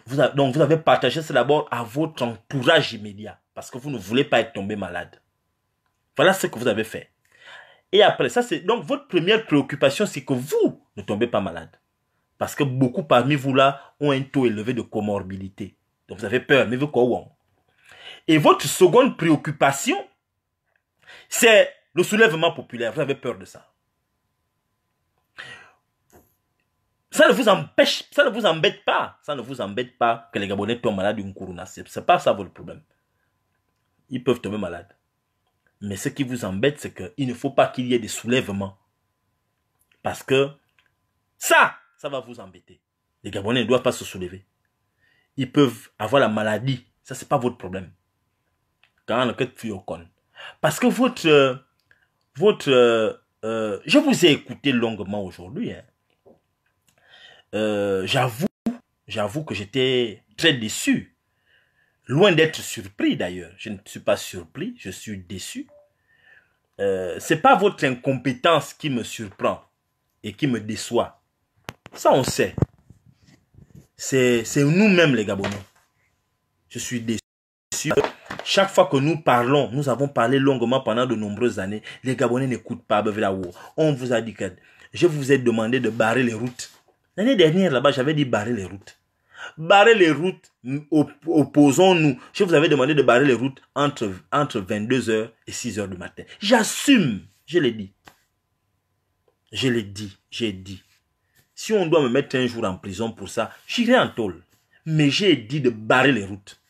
Vous donc vous avez partagé cela d'abord à votre entourage immédiat, parce que vous ne voulez pas être tombé malade. Voilà ce que vous avez fait. Et après ça, c'est donc votre première préoccupation, c'est que vous ne tombez pas malade. Parce que beaucoup parmi vous là ont un taux élevé de comorbidité. Donc vous avez peur, mais vous quoi Et votre seconde préoccupation, c'est le soulèvement populaire. Vous avez peur de ça. Ça ne vous empêche, ça ne vous embête pas. Ça ne vous embête pas que les Gabonais tombent malades d'une couronne. Ce n'est pas ça votre problème. Ils peuvent tomber malades. Mais ce qui vous embête, c'est qu'il ne faut pas qu'il y ait des soulèvements. Parce que ça, ça va vous embêter. Les Gabonais ne doivent pas se soulever. Ils peuvent avoir la maladie. Ça, ce n'est pas votre problème. Quand Parce que votre, euh, votre, euh, euh, je vous ai écouté longuement aujourd'hui. Hein. Euh, j'avoue, j'avoue que j'étais très déçu. Loin d'être surpris d'ailleurs. Je ne suis pas surpris, je suis déçu. Euh, c'est pas votre incompétence qui me surprend et qui me déçoit. Ça, on sait. C'est nous-mêmes, les Gabonais. Je suis déçu. Chaque fois que nous parlons, nous avons parlé longuement pendant de nombreuses années. Les Gabonais n'écoutent pas On vous a dit que je vous ai demandé de barrer les routes. L'année dernière, là-bas, j'avais dit barrer les routes. Barrer les routes, opposons-nous. Je vous avais demandé de barrer les routes entre, entre 22h et 6h du matin. J'assume, je l'ai dit. Je l'ai dit, j'ai dit. Si on doit me mettre un jour en prison pour ça, j'irai en tôle. Mais j'ai dit de barrer les routes.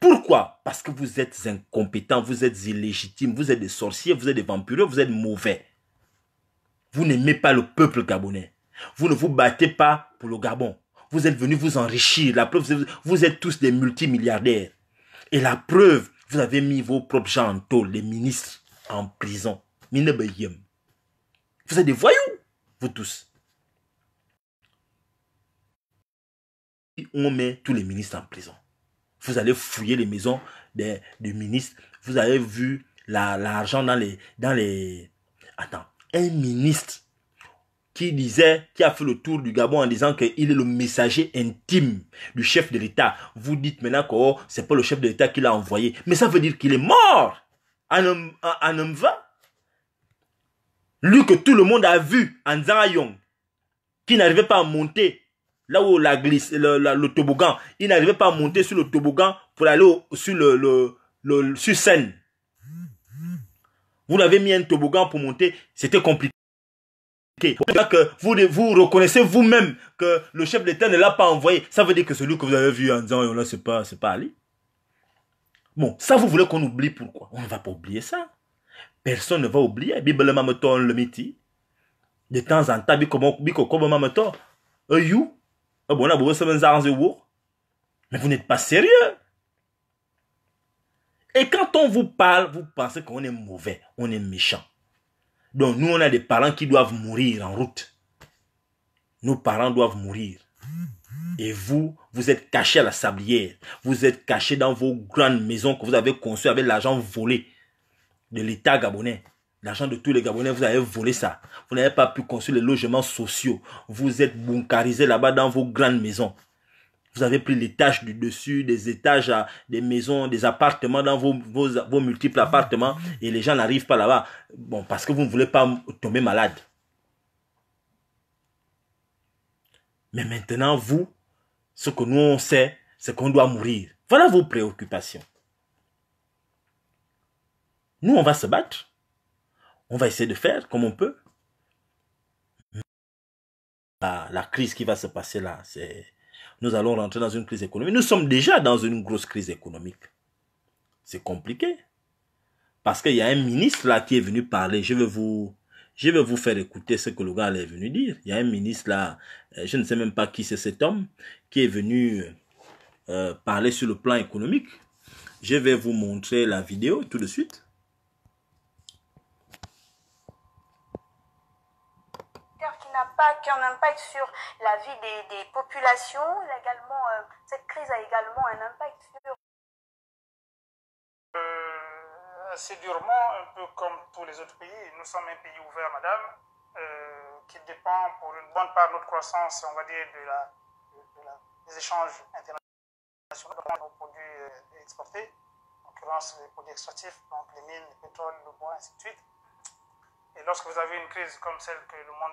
Pourquoi Parce que vous êtes incompétents, vous êtes illégitimes, vous êtes des sorciers, vous êtes des vampires, vous êtes mauvais. Vous n'aimez pas le peuple gabonais. Vous ne vous battez pas pour le Gabon. Vous êtes venus vous enrichir. La preuve, vous êtes tous des multimilliardaires. Et la preuve, vous avez mis vos propres gens en taux, les ministres, en prison. Vous êtes des voyous, vous tous. On met tous les ministres en prison. Vous allez fouiller les maisons des, ministres. Vous avez vu l'argent dans, les, dans les... Attends, un ministre qui disait, qui a fait le tour du Gabon en disant qu'il est le messager intime du chef de l'État. Vous dites maintenant que oh, c'est pas le chef de l'État qui l'a envoyé. Mais ça veut dire qu'il est mort en un en Lui que tout le monde a vu en Zayong, qui n'arrivait pas à monter là où la glisse, le, toboggan, il n'arrivait pas à monter sur le toboggan pour aller sur le, le, sur scène. Vous l'avez mis un toboggan pour monter, c'était compliqué que vous, vous reconnaissez vous-même que le chef d'État ne l'a pas envoyé. Ça veut dire que celui que vous avez vu en disant, oh, là, c'est pas, c'est pas Ali. Bon, ça, vous voulez qu'on oublie pourquoi On ne va pas oublier ça. Personne ne va oublier. Bible mameton le De temps en temps, Mais vous n'êtes pas sérieux. Et quand on vous parle, vous pensez qu'on est mauvais, on est méchant. Donc nous, on a des parents qui doivent mourir en route. Nos parents doivent mourir. Et vous, vous êtes cachés à la sablière. Vous êtes cachés dans vos grandes maisons que vous avez construites avec l'argent volé de l'État gabonais. L'argent de tous les Gabonais, vous avez volé ça. Vous n'avez pas pu construire les logements sociaux. Vous êtes bunkarisés là-bas dans vos grandes maisons. Vous avez pris les tâches du dessus, des étages, des maisons, des appartements dans vos, vos, multiples appartements et les gens n'arrivent pas là-bas. Bon, parce que vous ne voulez pas tomber malade. Mais maintenant, vous, ce que nous on sait, c'est qu'on doit mourir. Voilà vos préoccupations. Nous, on va se battre. On va essayer de faire comme on peut. la crise qui va se passer là, c'est nous allons rentrer dans une crise économique. Nous sommes déjà dans une grosse crise économique. C'est compliqué. Parce qu'il y a un ministre là qui est venu parler. Je vais vous, je vous faire écouter ce que le gars est venu dire. Il y a un ministre là, euh, je ne sais même pas qui c'est cet homme, qui est venu euh, parler sur le plan économique. Je vais vous montrer la vidéo tout de suite. un impact sur la vie des, populations. également, euh, cette crise a également un impact sur... Euh, assez durement, un peu comme tous les autres pays. Nous sommes un pays ouvert, madame, euh, qui dépend pour une bonne part de notre croissance, on va dire, de la, des échanges internationaux, nos produits euh, exportés, en l'occurrence les produits extractifs, donc les mines, le pétrole, le bois, ainsi de suite. Et lorsque vous avez une crise comme celle que le monde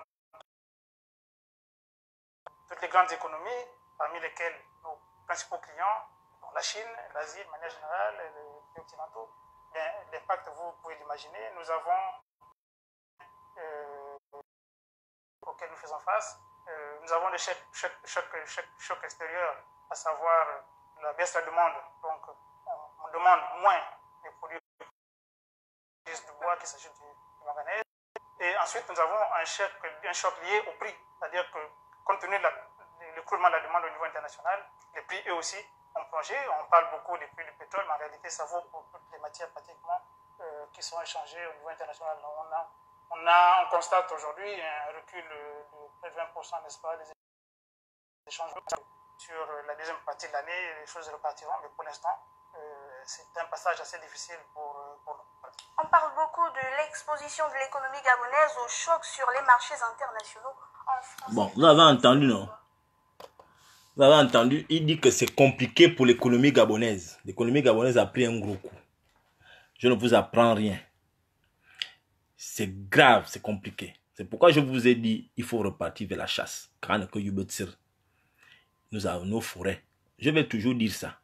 toutes les grandes économies, parmi lesquelles nos principaux clients, la Chine, l'Asie de manière générale, les pays occidentaux, l'impact, vous pouvez l'imaginer, nous avons, euh, auquel nous faisons face, euh, nous avons le choc, choc, extérieur, à savoir la baisse de la demande. Donc, on, demande moins des produits du bois qu'il s'agit du, manganèse. Et ensuite, nous avons un un choc lié au prix, c'est-à-dire que compte tenu du l'écroulement de la demande au niveau international, les prix eux aussi ont plongé. On parle beaucoup des prix du pétrole, mais en réalité, ça vaut pour toutes les matières pratiquement euh, qui sont échangées au niveau international. On, a, on, constate aujourd'hui un recul de près de 20%, n'est-ce pas, des échanges sur la deuxième partie de l'année. Les choses repartiront, mais pour l'instant, euh, c'est un passage assez difficile pour, euh, pour On parle beaucoup de l'exposition de l'économie gabonaise au choc sur les marchés internationaux. Bon, vous avez entendu, non Vous avez entendu, il dit que c'est compliqué pour l'économie gabonaise. L'économie gabonaise a pris un gros coup. Je ne vous apprends rien. C'est grave, c'est compliqué. C'est pourquoi je vous ai dit, il faut repartir vers la chasse. Quand nous avons nos forêts. Je vais toujours dire ça.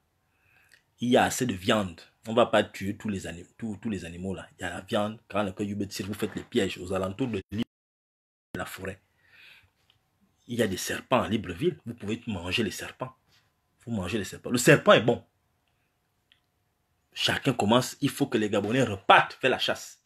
Il y a assez de viande. On ne va pas tuer tous les, animaux, tous, les animaux là. Il y a la viande. Quand vous faites les pièges aux alentours de la forêt. Il y a des serpents à Libreville. Vous pouvez manger les serpents. Vous mangez les serpents. Le serpent est bon. Chacun commence. Il faut que les Gabonais repartent faire la chasse.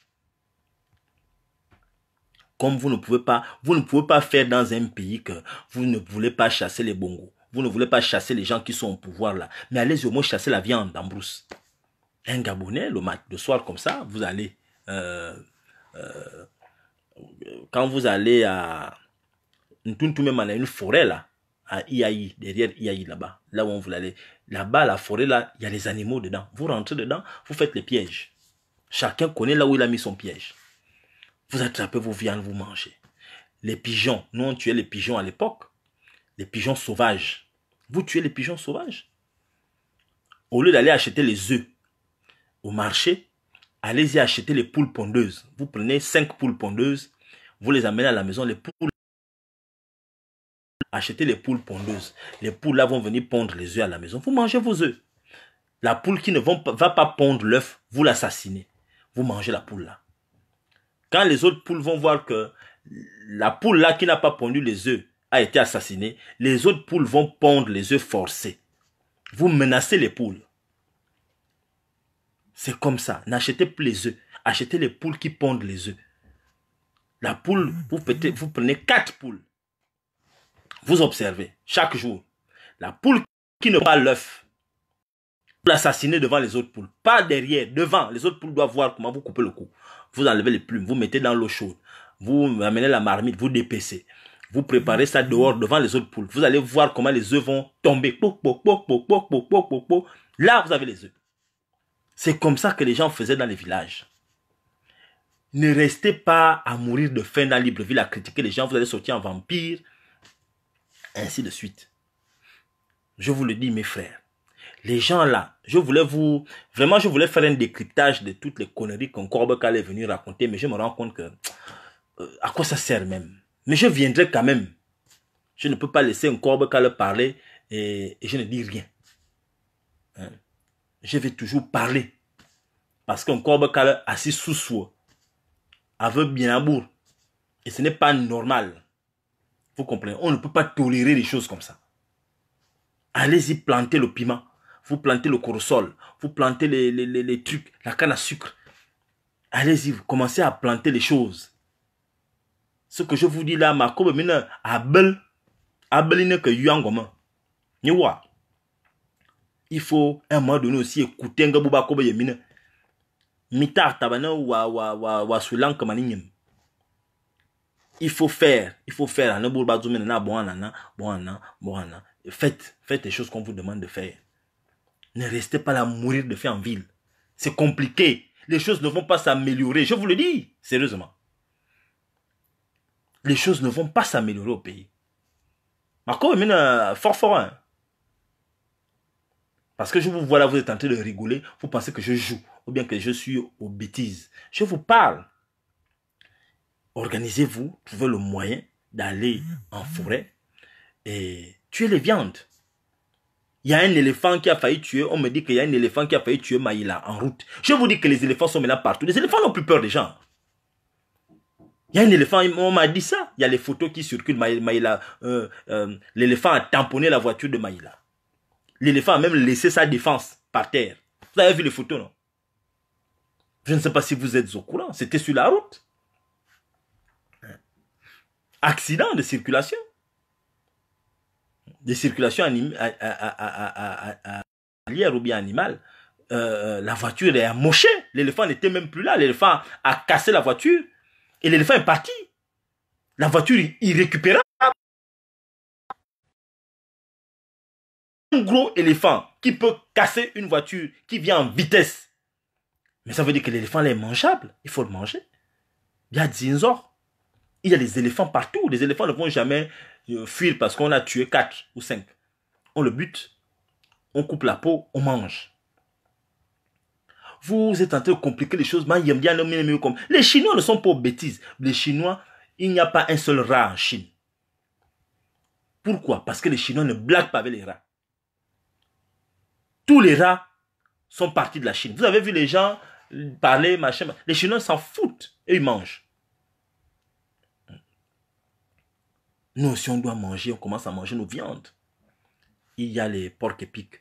Comme vous ne pouvez pas, vous ne pouvez pas faire dans un pays que vous ne voulez pas chasser les bongos. Vous ne voulez pas chasser les gens qui sont au pouvoir là. Mais allez au moins chasser la viande en brousse. Un Gabonais, le, matin, le soir comme ça, vous allez... Euh, euh, quand vous allez à même a une forêt là, à IAI, derrière IAI là-bas, là où on voulait aller. Là-bas, la forêt là, il y a les animaux dedans. Vous rentrez dedans, vous faites les pièges. Chacun connaît là où il a mis son piège. Vous attrapez vos viandes, vous mangez. Les pigeons, nous on tuait les pigeons à l'époque. Les pigeons sauvages. Vous tuez les pigeons sauvages. Au lieu d'aller acheter les œufs au marché, allez-y acheter les poules pondeuses. Vous prenez cinq poules pondeuses, vous les amenez à la maison, les poules achetez les poules pondeuses. Les poules là vont venir pondre les œufs à la maison. Vous mangez vos œufs. La poule qui ne va pas pondre l'œuf, vous l'assassinez. Vous mangez la poule là. Quand les autres poules vont voir que la poule là qui n'a pas pondu les œufs a été assassinée, les autres poules vont pondre les œufs forcés. Vous menacez les poules. C'est comme ça. N'achetez plus les œufs. Achetez les poules qui pondent les œufs. La poule, vous, vous prenez quatre poules. Vous observez, chaque jour, la poule qui ne pas l'œuf, vous l'assassinez devant les autres poules. Pas derrière, devant. Les autres poules doivent voir comment vous coupez le cou. Vous enlevez les plumes, vous mettez dans l'eau chaude. Vous amenez la marmite, vous dépecez Vous préparez ça dehors devant les autres poules. Vous allez voir comment les œufs vont tomber. Là, vous avez les œufs. C'est comme ça que les gens faisaient dans les villages. Ne restez pas à mourir de faim dans Libreville à critiquer les gens. Vous allez sortir en vampire ainsi de suite. Je vous le dis, mes frères. Les gens là, je voulais vous... Vraiment, je voulais faire un décryptage de toutes les conneries corbe calé est venu raconter, mais je me rends compte que... Euh, à quoi ça sert même Mais je viendrai quand même. Je ne peux pas laisser un le parler et, je ne dis rien. Hein? Je vais toujours parler. Parce qu'un calé assis sous soi, avec bien amour. Et ce n'est pas normal. Vous comprenez On ne peut pas tolérer les choses comme ça. Allez-y planter le piment. Vous plantez le corosol. Vous plantez les, trucs, la canne à sucre. Allez-y, commencez à planter les choses. Ce que je vous dis là, ma mine Abel, Abeline que Yuangoma. Niwa. Il faut un moment donné aussi écouter un gars qui mine. Mitar tabana wa wa wa wa sulank maninyem il faut faire, il faut faire. Faites, faites les choses qu'on vous demande de faire. Ne restez pas là mourir de faim en ville. C'est compliqué. Les choses ne vont pas s'améliorer. Je vous le dis, sérieusement. Les choses ne vont pas s'améliorer au pays. Marco il fort fort. Hein. Parce que je vous vois là, vous êtes en train de rigoler. Vous pensez que je joue ou bien que je suis aux bêtises. Je vous parle organisez-vous, trouvez le moyen d'aller en mhm. forêt et tuer les viandes. Il y a un éléphant qui a failli tuer, on me dit qu'il y a un éléphant qui a failli tuer Maïla en route. Je vous dis que les éléphants sont maintenant partout. Les éléphants n'ont plus peur des gens. Il y a un éléphant, on m'a dit ça. Il y a les photos qui circulent, Maïla. Euh, euh, l'éléphant a tamponné la voiture de Maïla. L'éléphant a même laissé sa défense par terre. Vous avez vu les photos, non Je ne sais pas si vous êtes au courant. C'était sur la route. Accident de circulation. De circulation animale, ou bien animale. Euh, euh, la voiture est amochée. L'éléphant n'était même plus là. L'éléphant a cassé la voiture et l'éléphant est parti. La voiture irrécupérable. Un gros éléphant qui peut casser une voiture qui vient en vitesse. Mais ça veut dire que l'éléphant est mangeable. Il faut le manger. Il y a Zinzor. Il y a des éléphants partout. Les éléphants ne vont jamais euh, fuir parce qu'on a tué 4 ou 5. On le bute, on coupe la peau, on mange. Vous êtes en train de compliquer les choses. Les Chinois ne sont pas aux bêtises. Les Chinois, il n'y a pas un seul rat en Chine. Pourquoi Parce que les Chinois ne blaguent pas avec les rats. Tous les rats sont partis de la Chine. Vous avez vu les gens euh, parler, machin. Les Chinois s'en foutent et ils mangent. Nous aussi, on doit manger, on commence à manger nos viandes. Il y a les porcs épiques,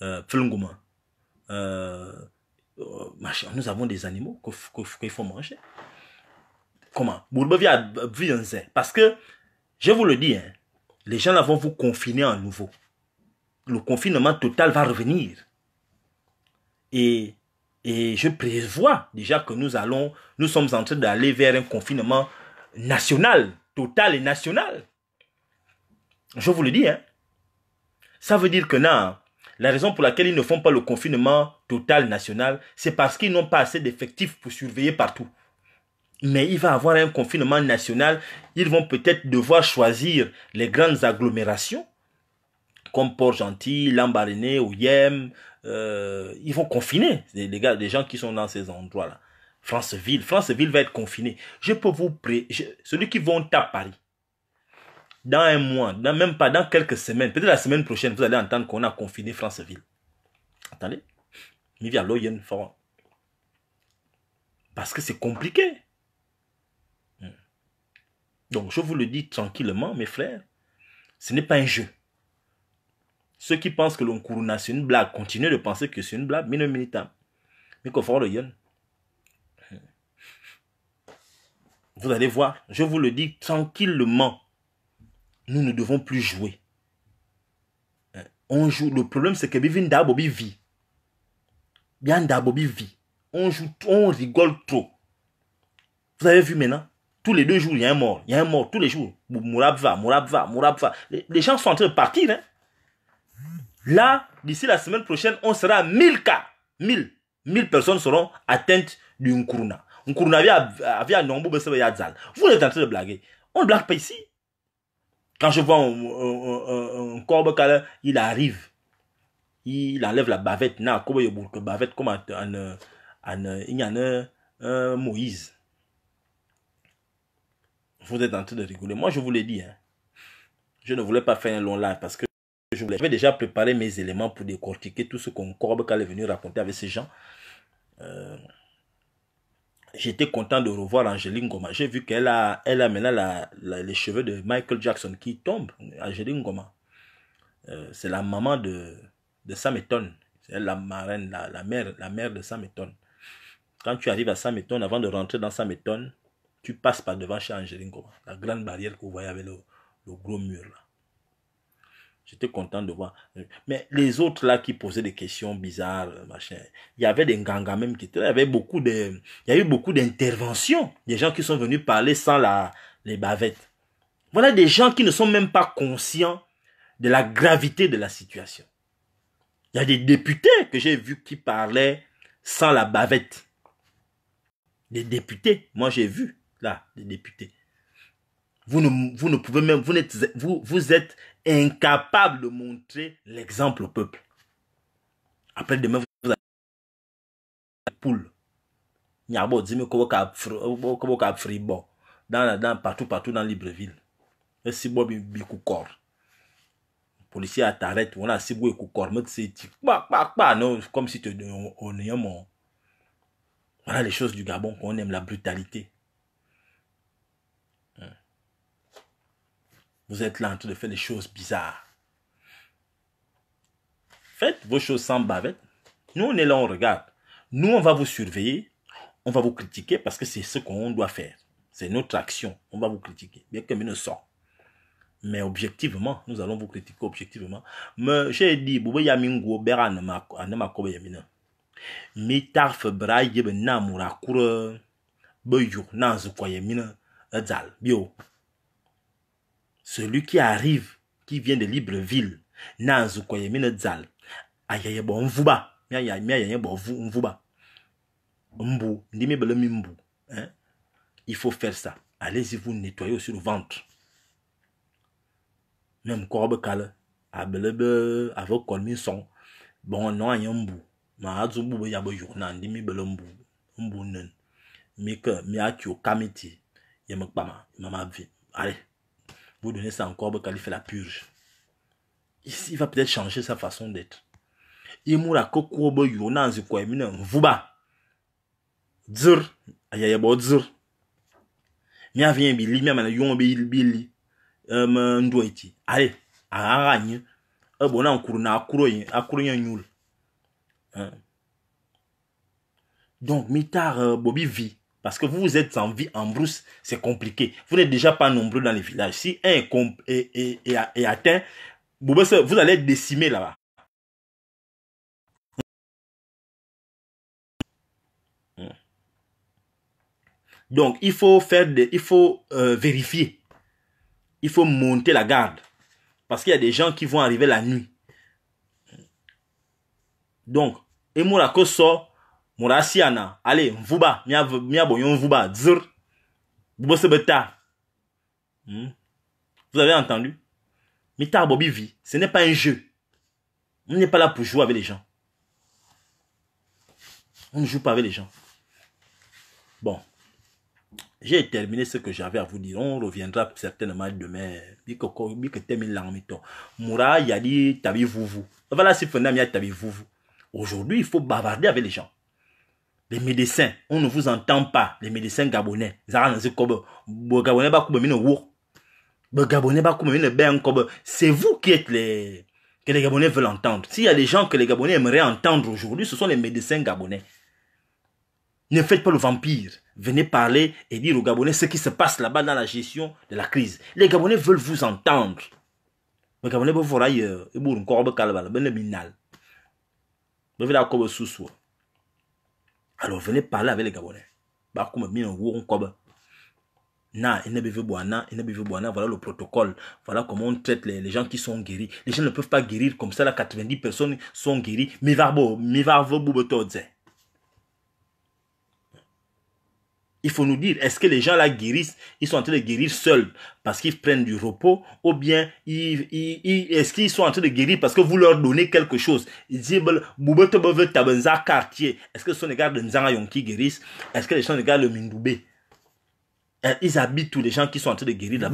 euh, flunguma, euh, euh, machin. Nous avons des animaux qu'il faut manger. Comment Parce que, je vous le dis, hein, les gens vont vous confiner à nouveau. Le confinement total va revenir. Et, et je prévois déjà que nous allons, nous sommes en train d'aller vers un confinement national Total et national. Je vous le dis, hein. Ça veut dire que non, la raison pour laquelle ils ne font pas le confinement total national, c'est parce qu'ils n'ont pas assez d'effectifs pour surveiller partout. Mais il va avoir un confinement national. Ils vont peut-être devoir choisir les grandes agglomérations, comme Port-Gentil, Lambaréné, Oyem. Euh, ils vont confiner les, les gens qui sont dans ces endroits-là. Franceville. Franceville va être confinée. Je peux vous prêter, Celui qui vont à Paris, dans un mois, même pas dans quelques semaines, peut-être la semaine prochaine, vous allez entendre qu'on a confiné Franceville. Attendez. a Loyen Parce que c'est compliqué. Hmm. Donc je vous le dis tranquillement, mes frères, ce n'est pas un jeu. Ceux qui pensent que l'on c'est une blague, continuent de penser que c'est une blague, mais non, mais Mais qu'on le Vous allez voir, je vous le dis tranquillement, nous ne devons plus jouer. On joue. Le problème, c'est que Bivin Dabobi vit. Bien Dabobi vit. On joue, on rigole trop. Vous avez vu maintenant Tous les deux jours, il y a un mort. Il y a un mort tous les jours. Mourab va, Mourab Les gens sont en train de partir. Hein. Là, d'ici la semaine prochaine, on sera à 1000 cas. 1000. 1000 personnes seront atteintes d'une corona vous êtes en train de blaguer on ne blague pas ici quand je vois un, un, un, il arrive il enlève la bavette na comme il y en un euh, Moïse vous êtes en train de rigoler moi je vous l'ai dit hein. je ne voulais pas faire un long live parce que je voulais j'avais déjà préparé mes éléments pour décortiquer tout ce qu'on corbe est venu raconter avec ces gens euh, j'étais content de revoir Angeline Goma. J'ai vu qu'elle a, elle maintenant les cheveux de Michael Jackson qui tombent. Angéline Goma, euh, c'est la maman de, de Sam C'est la marraine, la, mère, la mère de Sam Eton. Quand tu arrives à Sam avant de rentrer dans Sam Eton, tu passes par devant chez Angéline Goma. La grande barrière que vous voyez avec le gros mur là. J'étais content de voir. Mais les autres là qui posaient des questions bizarres, euh, machin, il y avait des gangas même qui étaient là. Il y avait beaucoup de, il y a eu beaucoup d'interventions. Des gens qui sont venus parler sans la, les bavettes. Voilà des gens qui ne sont même pas conscients de la gravité de la situation. Il y a des députés que j'ai vus qui parlaient sans la bavette. Des députés, moi j'ai vu là, des députés. Vous ne, vous ne pouvez même, vous êtes incapable de montrer l'exemple au peuple. Après demain, vous la poule. Nyabo dit, fribo. Dans, dans, partout, partout dans Libreville. Et si bon, bikou corps. Policier t'arrête, on a si bon, bikou Mais c'est, non, comme si tu, on, on Voilà les choses du Gabon qu'on aime, la brutalité. vous êtes là en train de faire des choses bizarres. Faites vos choses sans bavette. Nous, on est là, on regarde. Nous, on va vous surveiller. On va vous critiquer parce que c'est ce qu'on doit faire. C'est notre action. On va vous critiquer, bien que nous ne sommes. Mais objectivement, nous allons vous critiquer objectivement. Mais j'ai dit, Bio celui qui arrive, qui vient de Libreville, de zal, ayaye bo mvuba, vous vous mvuba, mbu, ndimi mbu, hein? il faut faire ça. Allez-y vous nettoyer aussi le ventre. Même corbe kala, abelebe, avec son, bon non ayen mbu, ma y'a bo yabo journa, mbu, mbu nen, mi kamiti, yemek pama, mama allez vous donnez ça encore il fait la purge. Ici, il va peut-être changer sa façon d'être. Imura il a a ayayabo Zur. Mia vien Il mia mana bili un Um, Allez, na akuro a un Donc, mitar, tard euh, Bobby vit. Parce que vous êtes en vie en brousse, c'est compliqué. Vous n'êtes déjà pas nombreux dans les villages. Si un est, atteint, vous allez être décimé là-bas. Donc, il faut faire des, il faut euh, vérifier. Il faut monter la garde. Parce qu'il y a des gens qui vont arriver la nuit. Donc, Emourako sort Murasiana, allez mvuba miabonyo mvuba Zur, bobosebeta hmm? vous avez entendu mitar bobi ce n'est pas un jeu on n'est pas là pour jouer avec les gens on ne joue pas avec les gens bon j'ai terminé ce que j'avais à vous dire. On reviendra certainement demain. Bikoko, biketemi larmiton. Moura, yadi, tabi vous vous. Voilà si fenam, yadi, tabi vous Aujourd'hui, il faut bavarder avec les gens les médecins, on ne vous entend pas, les médecins gabonais. C'est vous qui êtes les, que les Gabonais veulent entendre. S'il y a des gens que les Gabonais aimeraient entendre aujourd'hui, ce sont les médecins gabonais. Ne faites pas le vampire. Venez parler et dire aux Gabonais ce qui se passe là-bas dans la gestion de la crise. Les Gabonais veulent vous entendre. Les Gabonais veulent vous entendre. Ils veulent encore sous entendre. Alors venez parler avec les Gabonais. Na, voilà le protocole, voilà comment on traite les, gens qui sont guéris. Les gens ne peuvent pas guérir comme ça, là, 90 personnes sont guéries. Il faut nous dire, est-ce que les gens là guérissent, ils sont en train de guérir seuls parce qu'ils prennent du repos ou bien est-ce qu'ils sont en train de guérir parce que vous leur donnez quelque chose quartier. Est-ce que ce sont les gars de Nzangayon qui guérissent Est-ce que les gens regardent gars de Mindoubé eh, ils habitent tous les gens qui sont en train de guérir là.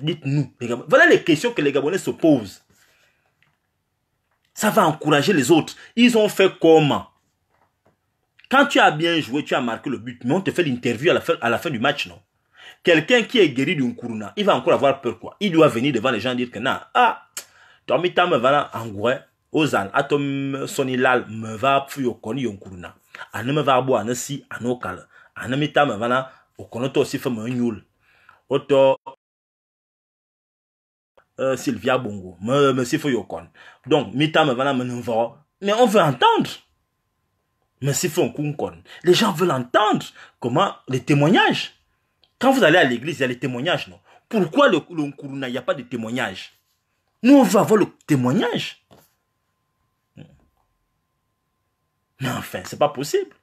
Dites-nous, Voilà les questions que les Gabonais se posent. Ça va encourager les autres. Ils ont fait comment Quand tu as bien joué, tu as marqué le but, mais on te fait l'interview à, la fin du match, non Quelqu'un qui est guéri d'un corona, il va encore avoir peur, quoi. Il doit venir devant les gens et dire que, non, ah, Tomita me va en gouin, hein. Ozan, Atom Sonilal me va koni yon corona. ne me va boire, si, mita me va là, aussi fait un Oto euh, Sylvia Bongo, Monsieur Fouyokon. Donc, Mais on veut entendre. Monsieur Les gens veulent entendre comment les témoignages. Quand vous allez à l'église, il y a les témoignages, non Pourquoi le, le il n'y a pas de témoignages Nous, on veut avoir le témoignage. Mais enfin, c'est pas possible.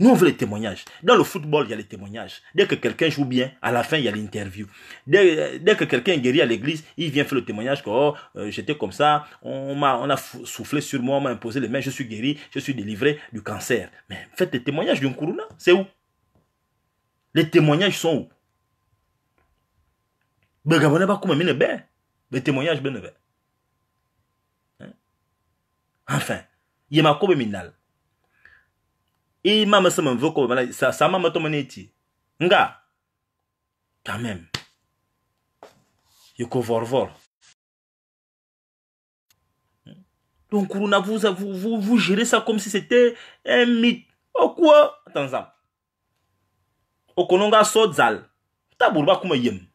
Nous, on veut les témoignages. Dans le football, il y a les témoignages. Dès que quelqu'un joue bien, à la fin, il y a l'interview. Dès, que quelqu'un est guéri à l'église, il vient faire le témoignage que oh, euh, j'étais comme ça, on, m'a, on a soufflé sur moi, on m'a imposé les mains, je suis guéri, je suis délivré du cancer. Mais faites les témoignages d'un kuruna, c'est où Les témoignages sont où ben. Les témoignages, ben ben. Hein? Enfin, il y a ma minal. Il maman sama mvuko ça m'a m'a nga quand même yuko vorvor donc vous, vous vous gérez ça comme si c'était un mythe oh quoi attends okononga oh, so zal taburu kuma yem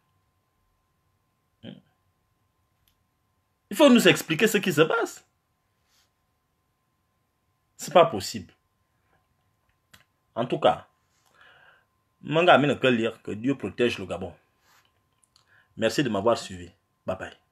il faut nous expliquer ce qui se passe c'est pas possible en tout cas, Manga ne que lire, que Dieu protège le Gabon. Merci de m'avoir suivi. Bye bye.